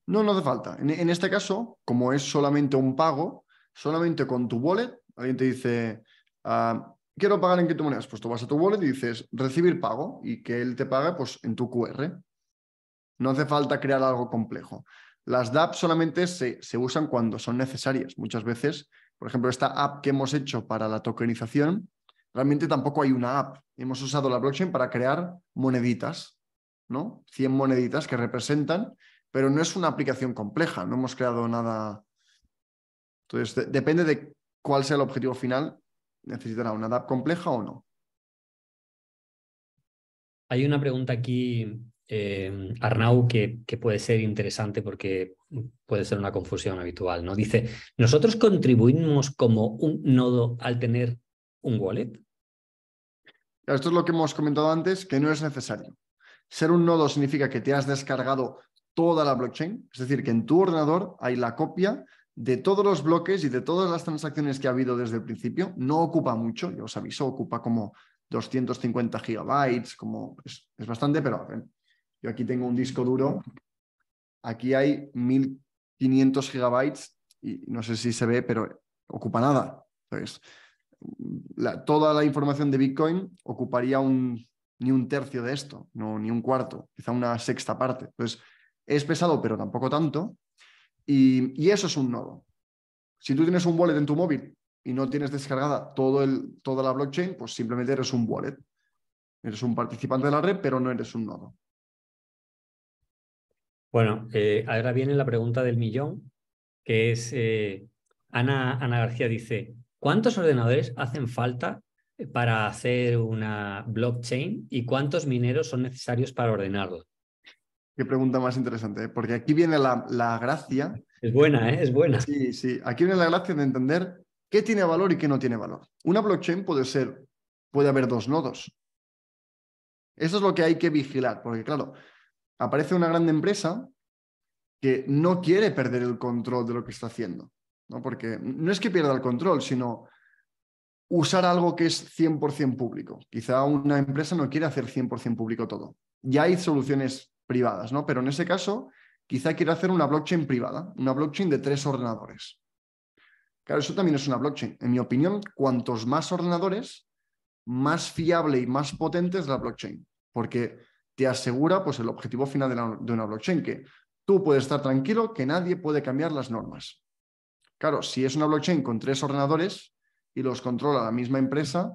No, no hace falta. En, este caso, como es solamente un pago, solamente con tu wallet, alguien te dice, ah, quiero pagar en qué monedas, Pues tú vas a tu wallet y dices, recibir pago y que él te pague pues, en tu QR. No hace falta crear algo complejo. Las DApps solamente se, usan cuando son necesarias. Muchas veces, por ejemplo, esta app que hemos hecho para la tokenización, realmente tampoco hay una app. Hemos usado la blockchain para crear moneditas, ¿no? 100 moneditas que representan, pero no es una aplicación compleja, no hemos creado nada. Entonces, depende de cuál sea el objetivo final, necesitará una app compleja o no. Hay una pregunta aquí Em, Arnau que, puede ser interesante porque puede ser una confusión habitual, ¿no? Dice, ¿nosotros contribuimos como un nodo al tener un wallet? Esto es lo que hemos comentado antes, que no es necesario. Ser un nodo significa que te has descargado toda la blockchain, es decir, que en tu ordenador hay la copia de todos los bloques y de todas las transacciones que ha habido desde el principio. No ocupa mucho, Yo os aviso, ocupa como 250 gigabytes, como es bastante, pero yo aquí tengo un disco duro. Aquí hay 1500 gigabytes y no sé si se ve, pero ocupa nada. Entonces, toda la información de Bitcoin ocuparía un, ni un tercio de esto, no, ni un cuarto, quizá una sexta parte. Entonces, es pesado, pero tampoco tanto. Y, eso es un nodo. Si tú tienes un wallet en tu móvil y no tienes descargada todo el, toda la blockchain, pues simplemente eres un wallet. Eres un participante de la red, pero no eres un nodo. Bueno, eh, ahora viene la pregunta del millón, que es, eh, Ana, García dice, ¿cuántos ordenadores hacen falta eh, para hacer una blockchain y cuántos mineros son necesarios para ordenarlo? Qué pregunta más interesante, porque aquí viene la, la gracia. Es buena, es buena. Sí, sí, aquí viene la gracia de entender qué tiene valor y qué no tiene valor. Una blockchain puede ser, puede haber dos nodos. Eso es lo que hay que vigilar, porque claro, aparece una gran empresa que no quiere perder el control de lo que está haciendo, ¿no? Porque no es que pierda el control, sino usar algo que es 100% público. Quizá una empresa no quiere hacer 100% público todo. Ya hay soluciones privadas, ¿no? Pero en ese caso, quizá quiere hacer una blockchain privada, una blockchain de tres ordenadores. Claro, eso también es una blockchain. En mi opinión, cuantos más ordenadores, más fiable y más potente es la blockchain. Porque te asegura pues, el objetivo final de, una blockchain, que tú puedes estar tranquilo que nadie puede cambiar las normas. Claro, si es una blockchain con tres ordenadores y los controla la misma empresa,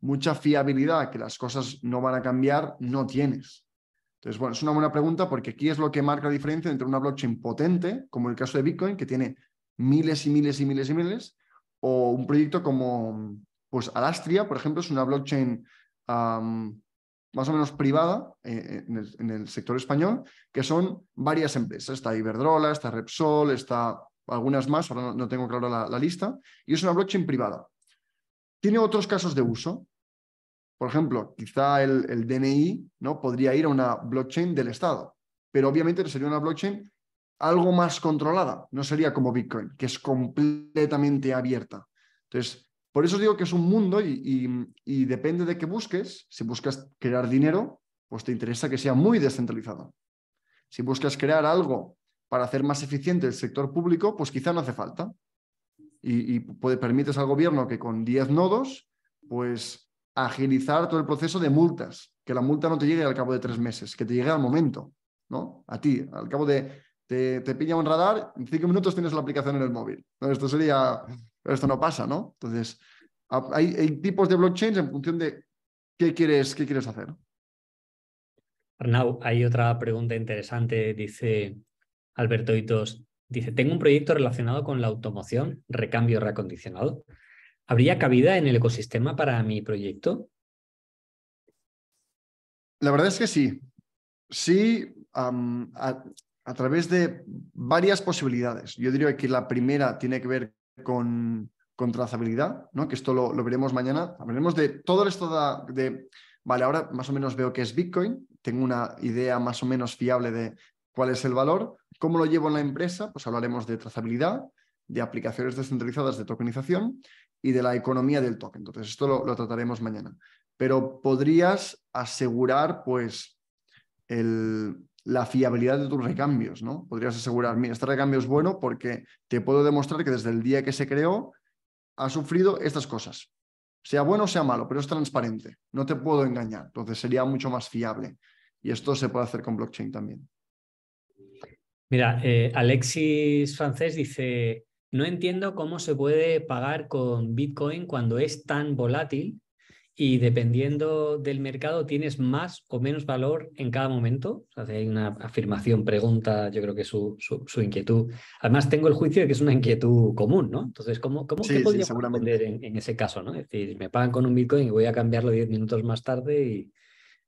mucha fiabilidad que las cosas no van a cambiar no tienes. Entonces, bueno, es una buena pregunta porque aquí es lo que marca la diferencia entre una blockchain potente, como el caso de Bitcoin, que tiene miles y miles y miles y miles, o un proyecto como pues Alastria, por ejemplo, es una blockchain más o menos privada eh, eh, en, el, sector español, que son varias empresas. Está Iberdrola, está Repsol, está algunas más, ahora no, tengo claro la, lista, y es una blockchain privada. Tiene otros casos de uso. Por ejemplo, quizá el, DNI ¿no? podría ir a una blockchain del Estado, pero obviamente sería una blockchain algo más controlada, no sería como Bitcoin, que es completamente abierta. Entonces, por eso os digo que es un mundo y, depende de qué busques. Si buscas crear dinero, pues te interesa que sea muy descentralizado. Si buscas crear algo para hacer más eficiente el sector público, pues quizá no hace falta. Y, puede, permites al gobierno que con 10 nodos, pues agilizar todo el proceso de multas, que la multa no te llegue al cabo de tres meses, que te llegue al momento, ¿no? A ti, al cabo de, te, piña un radar, en cinco minutos tienes la aplicación en el móvil. esto sería pero esto no pasa, ¿no? Entonces, hay, tipos de blockchains en función de qué quieres, qué quieres hacer. Arnau, hay otra pregunta interesante, dice Alberto Itos. Dice, tengo un proyecto relacionado con la automoción, recambio reacondicionado. ¿Habría cabida en el ecosistema para mi proyecto? La verdad es que sí. Sí, a, a, través de varias posibilidades. Yo diría que la primera tiene que ver con, trazabilidad, ¿no? que esto lo, veremos mañana. Hablaremos de todo esto de, de, vale, ahora más o menos veo que es Bitcoin, tengo una idea más o menos fiable de cuál es el valor, cómo lo llevo en la empresa, pues hablaremos de trazabilidad, de aplicaciones descentralizadas de tokenización y de la economía del token. Entonces, esto lo trataremos mañana. Pero podrías asegurar, pues, el, la fiabilidad de tus recambios, ¿no? Podrías asegurar, mira, este recambio es bueno porque te puedo demostrar que desde el día que se creó ha sufrido estas cosas. Sea bueno o sea malo, pero es transparente, no te puedo engañar, entonces sería mucho más fiable. Y esto se puede hacer con blockchain también. Mira, eh, Alexis Francés dice, no entiendo cómo se puede pagar con Bitcoin cuando es tan volátil y dependiendo del mercado tienes más o menos valor en cada momento. hay una afirmación, pregunta, yo creo que su, su, inquietud. Además, tengo el juicio de que es una inquietud común, ¿no? Entonces, ¿cómo, cómo sí, entender en, ese caso? ¿no? Es decir, me pagan con un Bitcoin y voy a cambiarlo diez minutos más tarde y,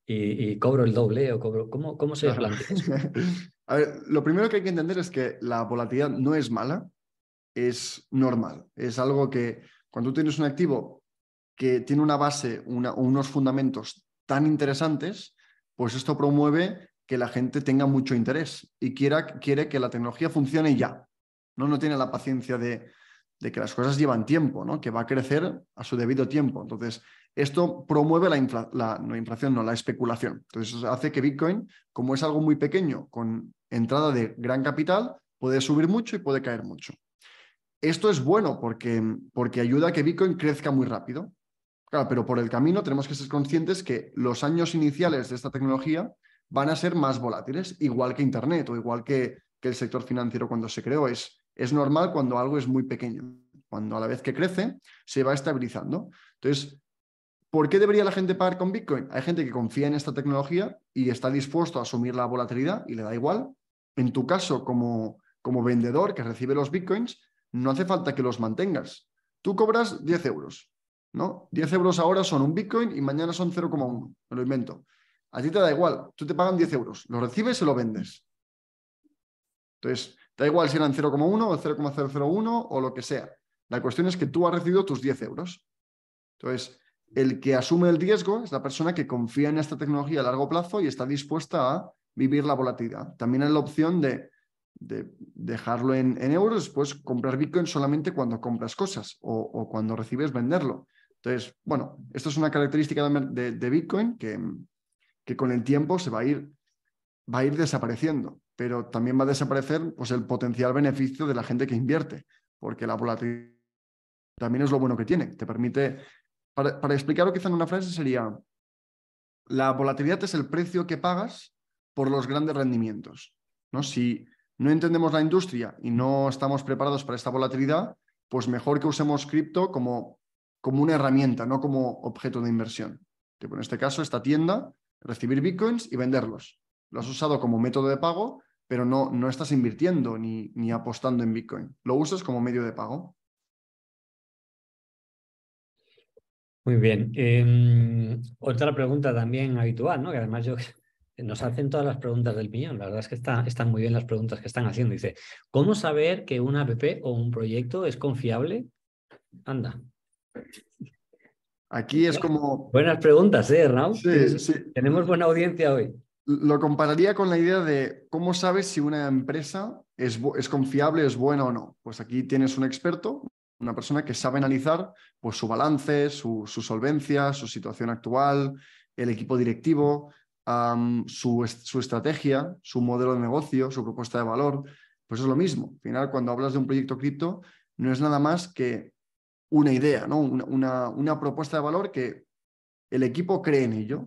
y, cobro el doble o cobro. ¿Cómo, cómo se plantea [laughs] a ver, lo primero que hay que entender es que la volatilidad no es mala, es normal. Es algo que cuando tú tienes un activo que tiene una base, una, unos fundamentos tan interesantes, pues esto promueve que la gente tenga mucho interés y quiera, quiere que la tecnología funcione ya. No, no tiene la paciencia de, que las cosas llevan tiempo, ¿no? que va a crecer a su debido tiempo. Entonces, esto promueve la, no, inflación, no, la especulación. Entonces, hace que Bitcoin, como es algo muy pequeño, con entrada de gran capital, puede subir mucho y puede caer mucho. Esto es bueno porque, porque ayuda a que Bitcoin crezca muy rápido. Claro, pero por el camino tenemos que ser conscientes que los años iniciales de esta tecnología van a ser más volátiles, igual que Internet o igual que, el sector financiero cuando se creó. Es, es normal cuando algo es muy pequeño, cuando a la vez que crece se va estabilizando. Entonces, ¿por qué debería la gente pagar con Bitcoin? Hay gente que confía en esta tecnología y está dispuesto a asumir la volatilidad y le da igual. En tu caso, como, como vendedor que recibe los Bitcoins, no hace falta que los mantengas. Tú cobras 10 euros 10 euros ahora son un Bitcoin y mañana son 0,1, me lo invento. A ti te da igual, tú te pagan 10 euros, lo recibes y lo vendes. Entonces, da igual si eran 0,1 o 0,001 o lo que sea. La cuestión es que tú has recibido tus 10 euros. Entonces, el que asume el riesgo es la persona que confía en esta tecnología a largo plazo y está dispuesta a vivir la volatilidad. También hay la opción de, dejarlo en, euros, después comprar Bitcoin solamente cuando compras cosas o cuando recibes venderlo. Entonces, bueno, esto es una característica de, Bitcoin que, que, con el tiempo se va a ir, va a ir desapareciendo, pero también va a desaparecer pues, el potencial beneficio de la gente que invierte, porque la volatilidad también es lo bueno que tiene. Te permite, para, para explicarlo quizá en una frase sería, la volatilidad es el precio que pagas por los grandes rendimientos. ¿no? Si no entendemos la industria y no estamos preparados para esta volatilidad, pues mejor que usemos cripto como como una herramienta, no como objeto de inversión. Tipo, en este caso, esta tienda, recibir bitcoins y venderlos. Lo has usado como método de pago, pero no, no estás invirtiendo ni, ni apostando en bitcoin. Lo usas como medio de pago. Muy bien. Em, otra pregunta también habitual, ¿no? Que además yo [laughs] nos hacen todas las preguntas del millón. La verdad es que están muy bien las preguntas que están haciendo. Dice, ¿cómo saber que una app o un proyecto es confiable? Anda, Aquí es como... Buenas preguntas, ¿eh, Raúl? Sí, sí. Tenemos buena audiencia hoy. Lo compararía con la idea de cómo sabes si una empresa es, confiable, es buena o no. Pues aquí tienes un experto, una persona que sabe analizar pues, su balance, su, solvencia, su situación actual, el equipo directivo, su, su, estrategia, su modelo de negocio, su propuesta de valor. Pues es lo mismo. Al final, cuando hablas de un proyecto cripto, no es nada más que una idea, ¿no? Una, una, propuesta de valor que el equipo cree en ello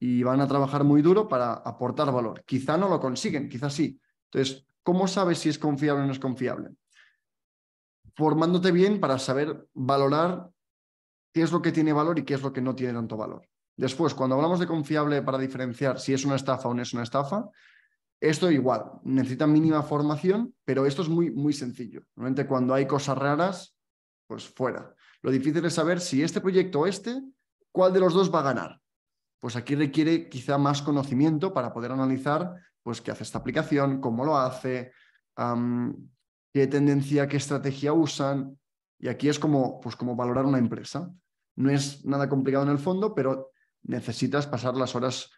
y van a trabajar muy duro para aportar valor. Quizá no lo consiguen, quizá sí. Entonces, ¿cómo sabes si es confiable o no es confiable? Formándote bien para saber valorar qué es lo que tiene valor y qué es lo que no tiene tanto valor. Después, cuando hablamos de confiable para diferenciar si es una estafa o no es una estafa, esto igual, necesita mínima formación, pero esto es muy, muy sencillo. Normalmente cuando hay cosas raras, pues fuera. Lo difícil es saber si este proyecto o este, cuál de los dos va a ganar. Pues aquí requiere quizá más conocimiento para poder analizar pues qué hace esta aplicación, cómo lo hace, qué tendencia, qué estrategia usan. Y aquí es como, pues como valorar una empresa. No es nada complicado en el fondo, pero necesitas pasar las horas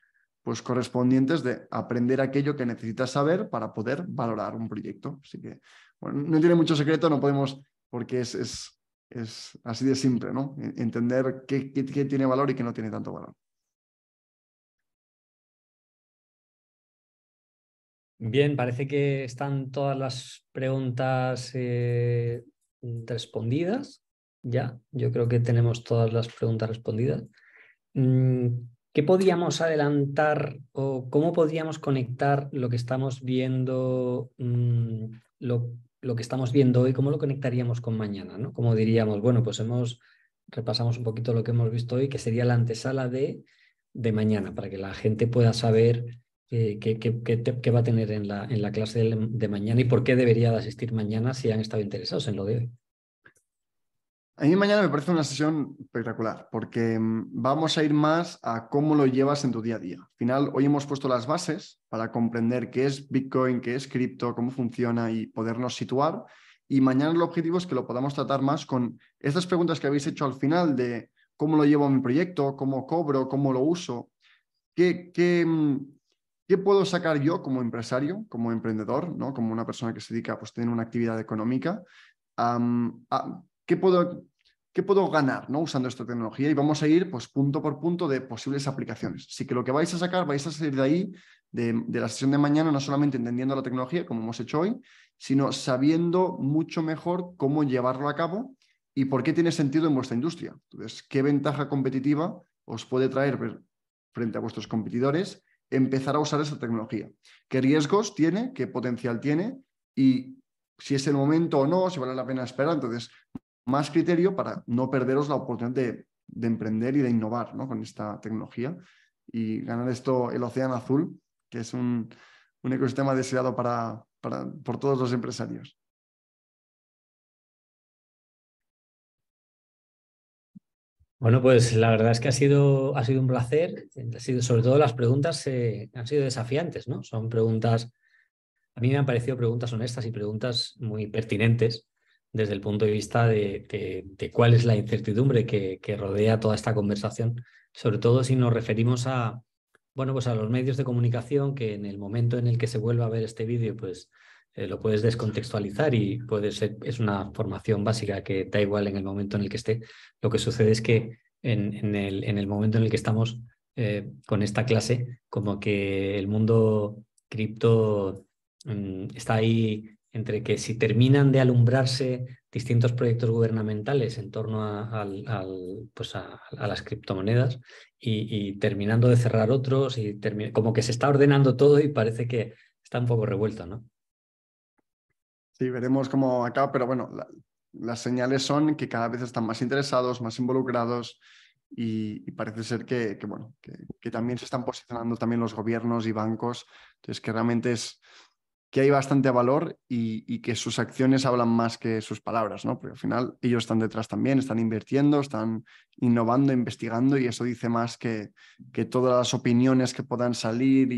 pues, correspondientes de aprender aquello que necesitas saber para poder valorar un proyecto. Así que bueno, no tiene mucho secreto, no podemos, porque es es así de simple, ¿no? Entender qué, tiene valor y qué no tiene tanto valor. Bien, parece que están todas las preguntas eh, respondidas. Ya, yo creo que tenemos todas las preguntas respondidas. Mm, ¿Qué podíamos adelantar o cómo podríamos conectar lo que estamos viendo, mm, lo, lo que estamos viendo hoy, cómo lo conectaríamos con mañana, ¿no? Como diríamos, bueno, pues hemos repasamos un poquito lo que hemos visto hoy, que sería la antesala de, de mañana, para que la gente pueda saber qué, va a tener en la, en la clase de, de mañana y por qué debería de asistir mañana si han estado interesados en lo de hoy. A mí mañana me parece una sesión espectacular porque mm, vamos a ir más a cómo lo llevas en tu día a día. Al final, hoy hemos puesto las bases para comprender qué es Bitcoin, qué es cripto, cómo funciona y podernos situar. Y mañana el objetivo es que lo podamos tratar más con estas preguntas que habéis hecho al final de cómo lo llevo a mi proyecto, cómo cobro, cómo lo uso, qué, mm, puedo sacar yo como empresario, como emprendedor, ¿no? como una persona que se dedica pues, a tener una actividad económica. ¿Qué puedo ¿Qué puedo ganar ¿no? usando esta tecnología? Y vamos a ir pues, punto por punto de posibles aplicaciones. Así que lo que vais a sacar, vais a salir de ahí, de, la sesión de mañana, no solamente entendiendo la tecnología, como hemos hecho hoy, sino sabiendo mucho mejor cómo llevarlo a cabo y por qué tiene sentido en vuestra industria. Entonces, ¿qué ventaja competitiva os puede traer frente a vuestros competidores empezar a usar esta tecnología? ¿Qué riesgos tiene? ¿Qué potencial tiene? Y si es el momento o no, si vale la pena esperar. Entonces, más criterio para no perderos la oportunidad de, emprender y de innovar con esta tecnología y ganar esto, el océano azul, que es un, ecosistema deseado para, por todos los empresarios. Bueno, pues la verdad es que ha sido, ha sido un placer. Ha sido, sobre todo las preguntas eh, han sido desafiantes, ¿no? Son preguntas, a mí me han parecido preguntas honestas y preguntas muy pertinentes desde el punto de vista de, cuál es la incertidumbre que, rodea toda esta conversación, sobre todo si nos referimos a, bueno, pues a los medios de comunicación que en el momento en el que se vuelva a ver este vídeo, pues eh, lo puedes descontextualizar y puede ser, es una formación básica que da igual en el momento en el que esté. Lo que sucede es que en, el, momento en el que estamos eh, con esta clase, como que el mundo cripto mm, está ahí entre que si terminan de alumbrarse distintos proyectos gubernamentales en torno a, al, pues a, las criptomonedas y, terminando de cerrar otros, y como que se está ordenando todo y parece que está un poco revuelto, ¿no? Sí, veremos cómo acaba, pero bueno, las señales son que cada vez están más interesados, más involucrados y, parece ser que, bueno, que también se están posicionando también los gobiernos y bancos, entonces que realmente es que hay bastante valor y, que sus acciones hablan más que sus palabras, ¿no? Porque al final ellos están detrás también, están invirtiendo, están innovando, investigando y eso dice más que, que todas las opiniones que puedan salir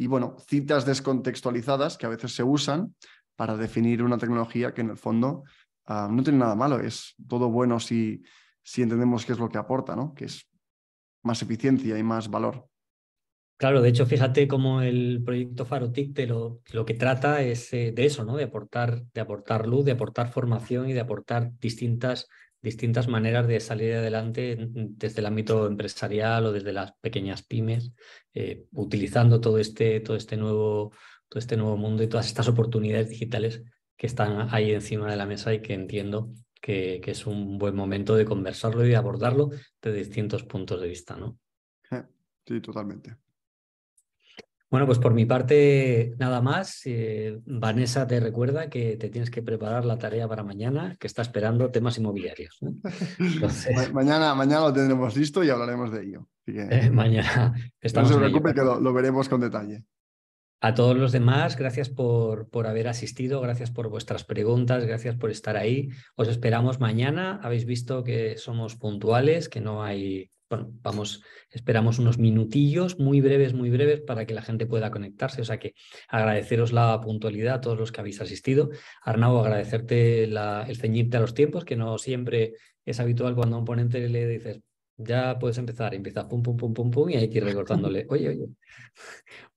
y, bueno, citas descontextualizadas que a veces se usan para definir una tecnología que en el fondo ah, no tiene nada malo, es todo bueno si, si entendemos qué es lo que aporta, ¿no? Que es más eficiencia y más valor. Claro, de hecho, fíjate cómo el proyecto Farotic lo, lo, que trata es eh, de eso, ¿no? De aportar, de aportar luz, de aportar formación y de aportar distintas, distintas maneras de salir adelante desde el ámbito empresarial o desde las pequeñas pymes, eh, utilizando todo este, todo este nuevo, todo este nuevo mundo y todas estas oportunidades digitales que están ahí encima de la mesa y que entiendo que, que es un buen momento de conversarlo y de abordarlo desde distintos puntos de vista, ¿no? Sí, totalmente. Bueno, pues por mi parte nada más. Eh, Vanessa te recuerda que te tienes que preparar la tarea para mañana, que está esperando temas inmobiliarios. [laughs] mañana, mañana lo tendremos listo y hablaremos de ello. [laughs] mañana. no se preocupe que lo, veremos con detalle. A todos los demás, gracias por, por haber asistido, gracias por vuestras preguntas, gracias por estar ahí. Os esperamos mañana. Habéis visto que somos puntuales, que no hay bueno, vamos, esperamos unos minutillos muy breves, muy breves para que la gente pueda conectarse. O sea que agradeceros la puntualidad a todos los que habéis asistido. Arnau, agradecerte el ceñirte a los tiempos, que no siempre es habitual cuando a un ponente le dices, ya puedes empezar, empieza pum, pum, pum, pum, pum, y hay que ir recortándole, oye, oye,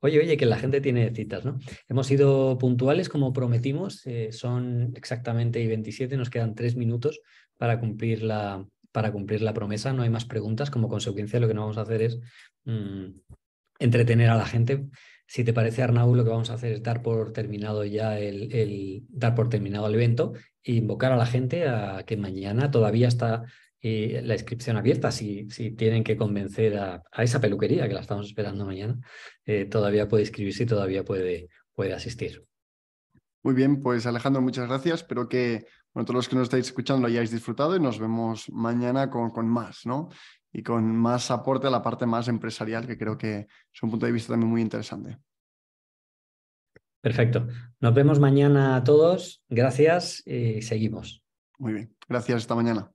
oye, oye, que la gente tiene citas, ¿no? Hemos sido puntuales como prometimos, eh, son exactamente y 27, nos quedan tres minutos para cumplir la, para cumplir la promesa, no hay más preguntas. Como consecuencia, lo que no vamos a hacer es mm, entretener a la gente. Si te parece, Arnaud, lo que vamos a hacer es dar por terminado ya el, dar por terminado el evento e invocar a la gente a que mañana todavía está eh, la inscripción abierta. Si, si tienen que convencer a, esa peluquería que la estamos esperando mañana, eh, todavía puede inscribirse y todavía puede, puede asistir. Muy bien, pues Alejandro, muchas gracias. Espero que bueno, todos los que nos estáis escuchando lo hayáis disfrutado y nos vemos mañana con, con más, ¿no? Y con más aporte a la parte más empresarial, que creo que es un punto de vista también muy interesante. Perfecto. Nos vemos mañana a todos. Gracias y seguimos. Muy bien. Gracias. esta mañana.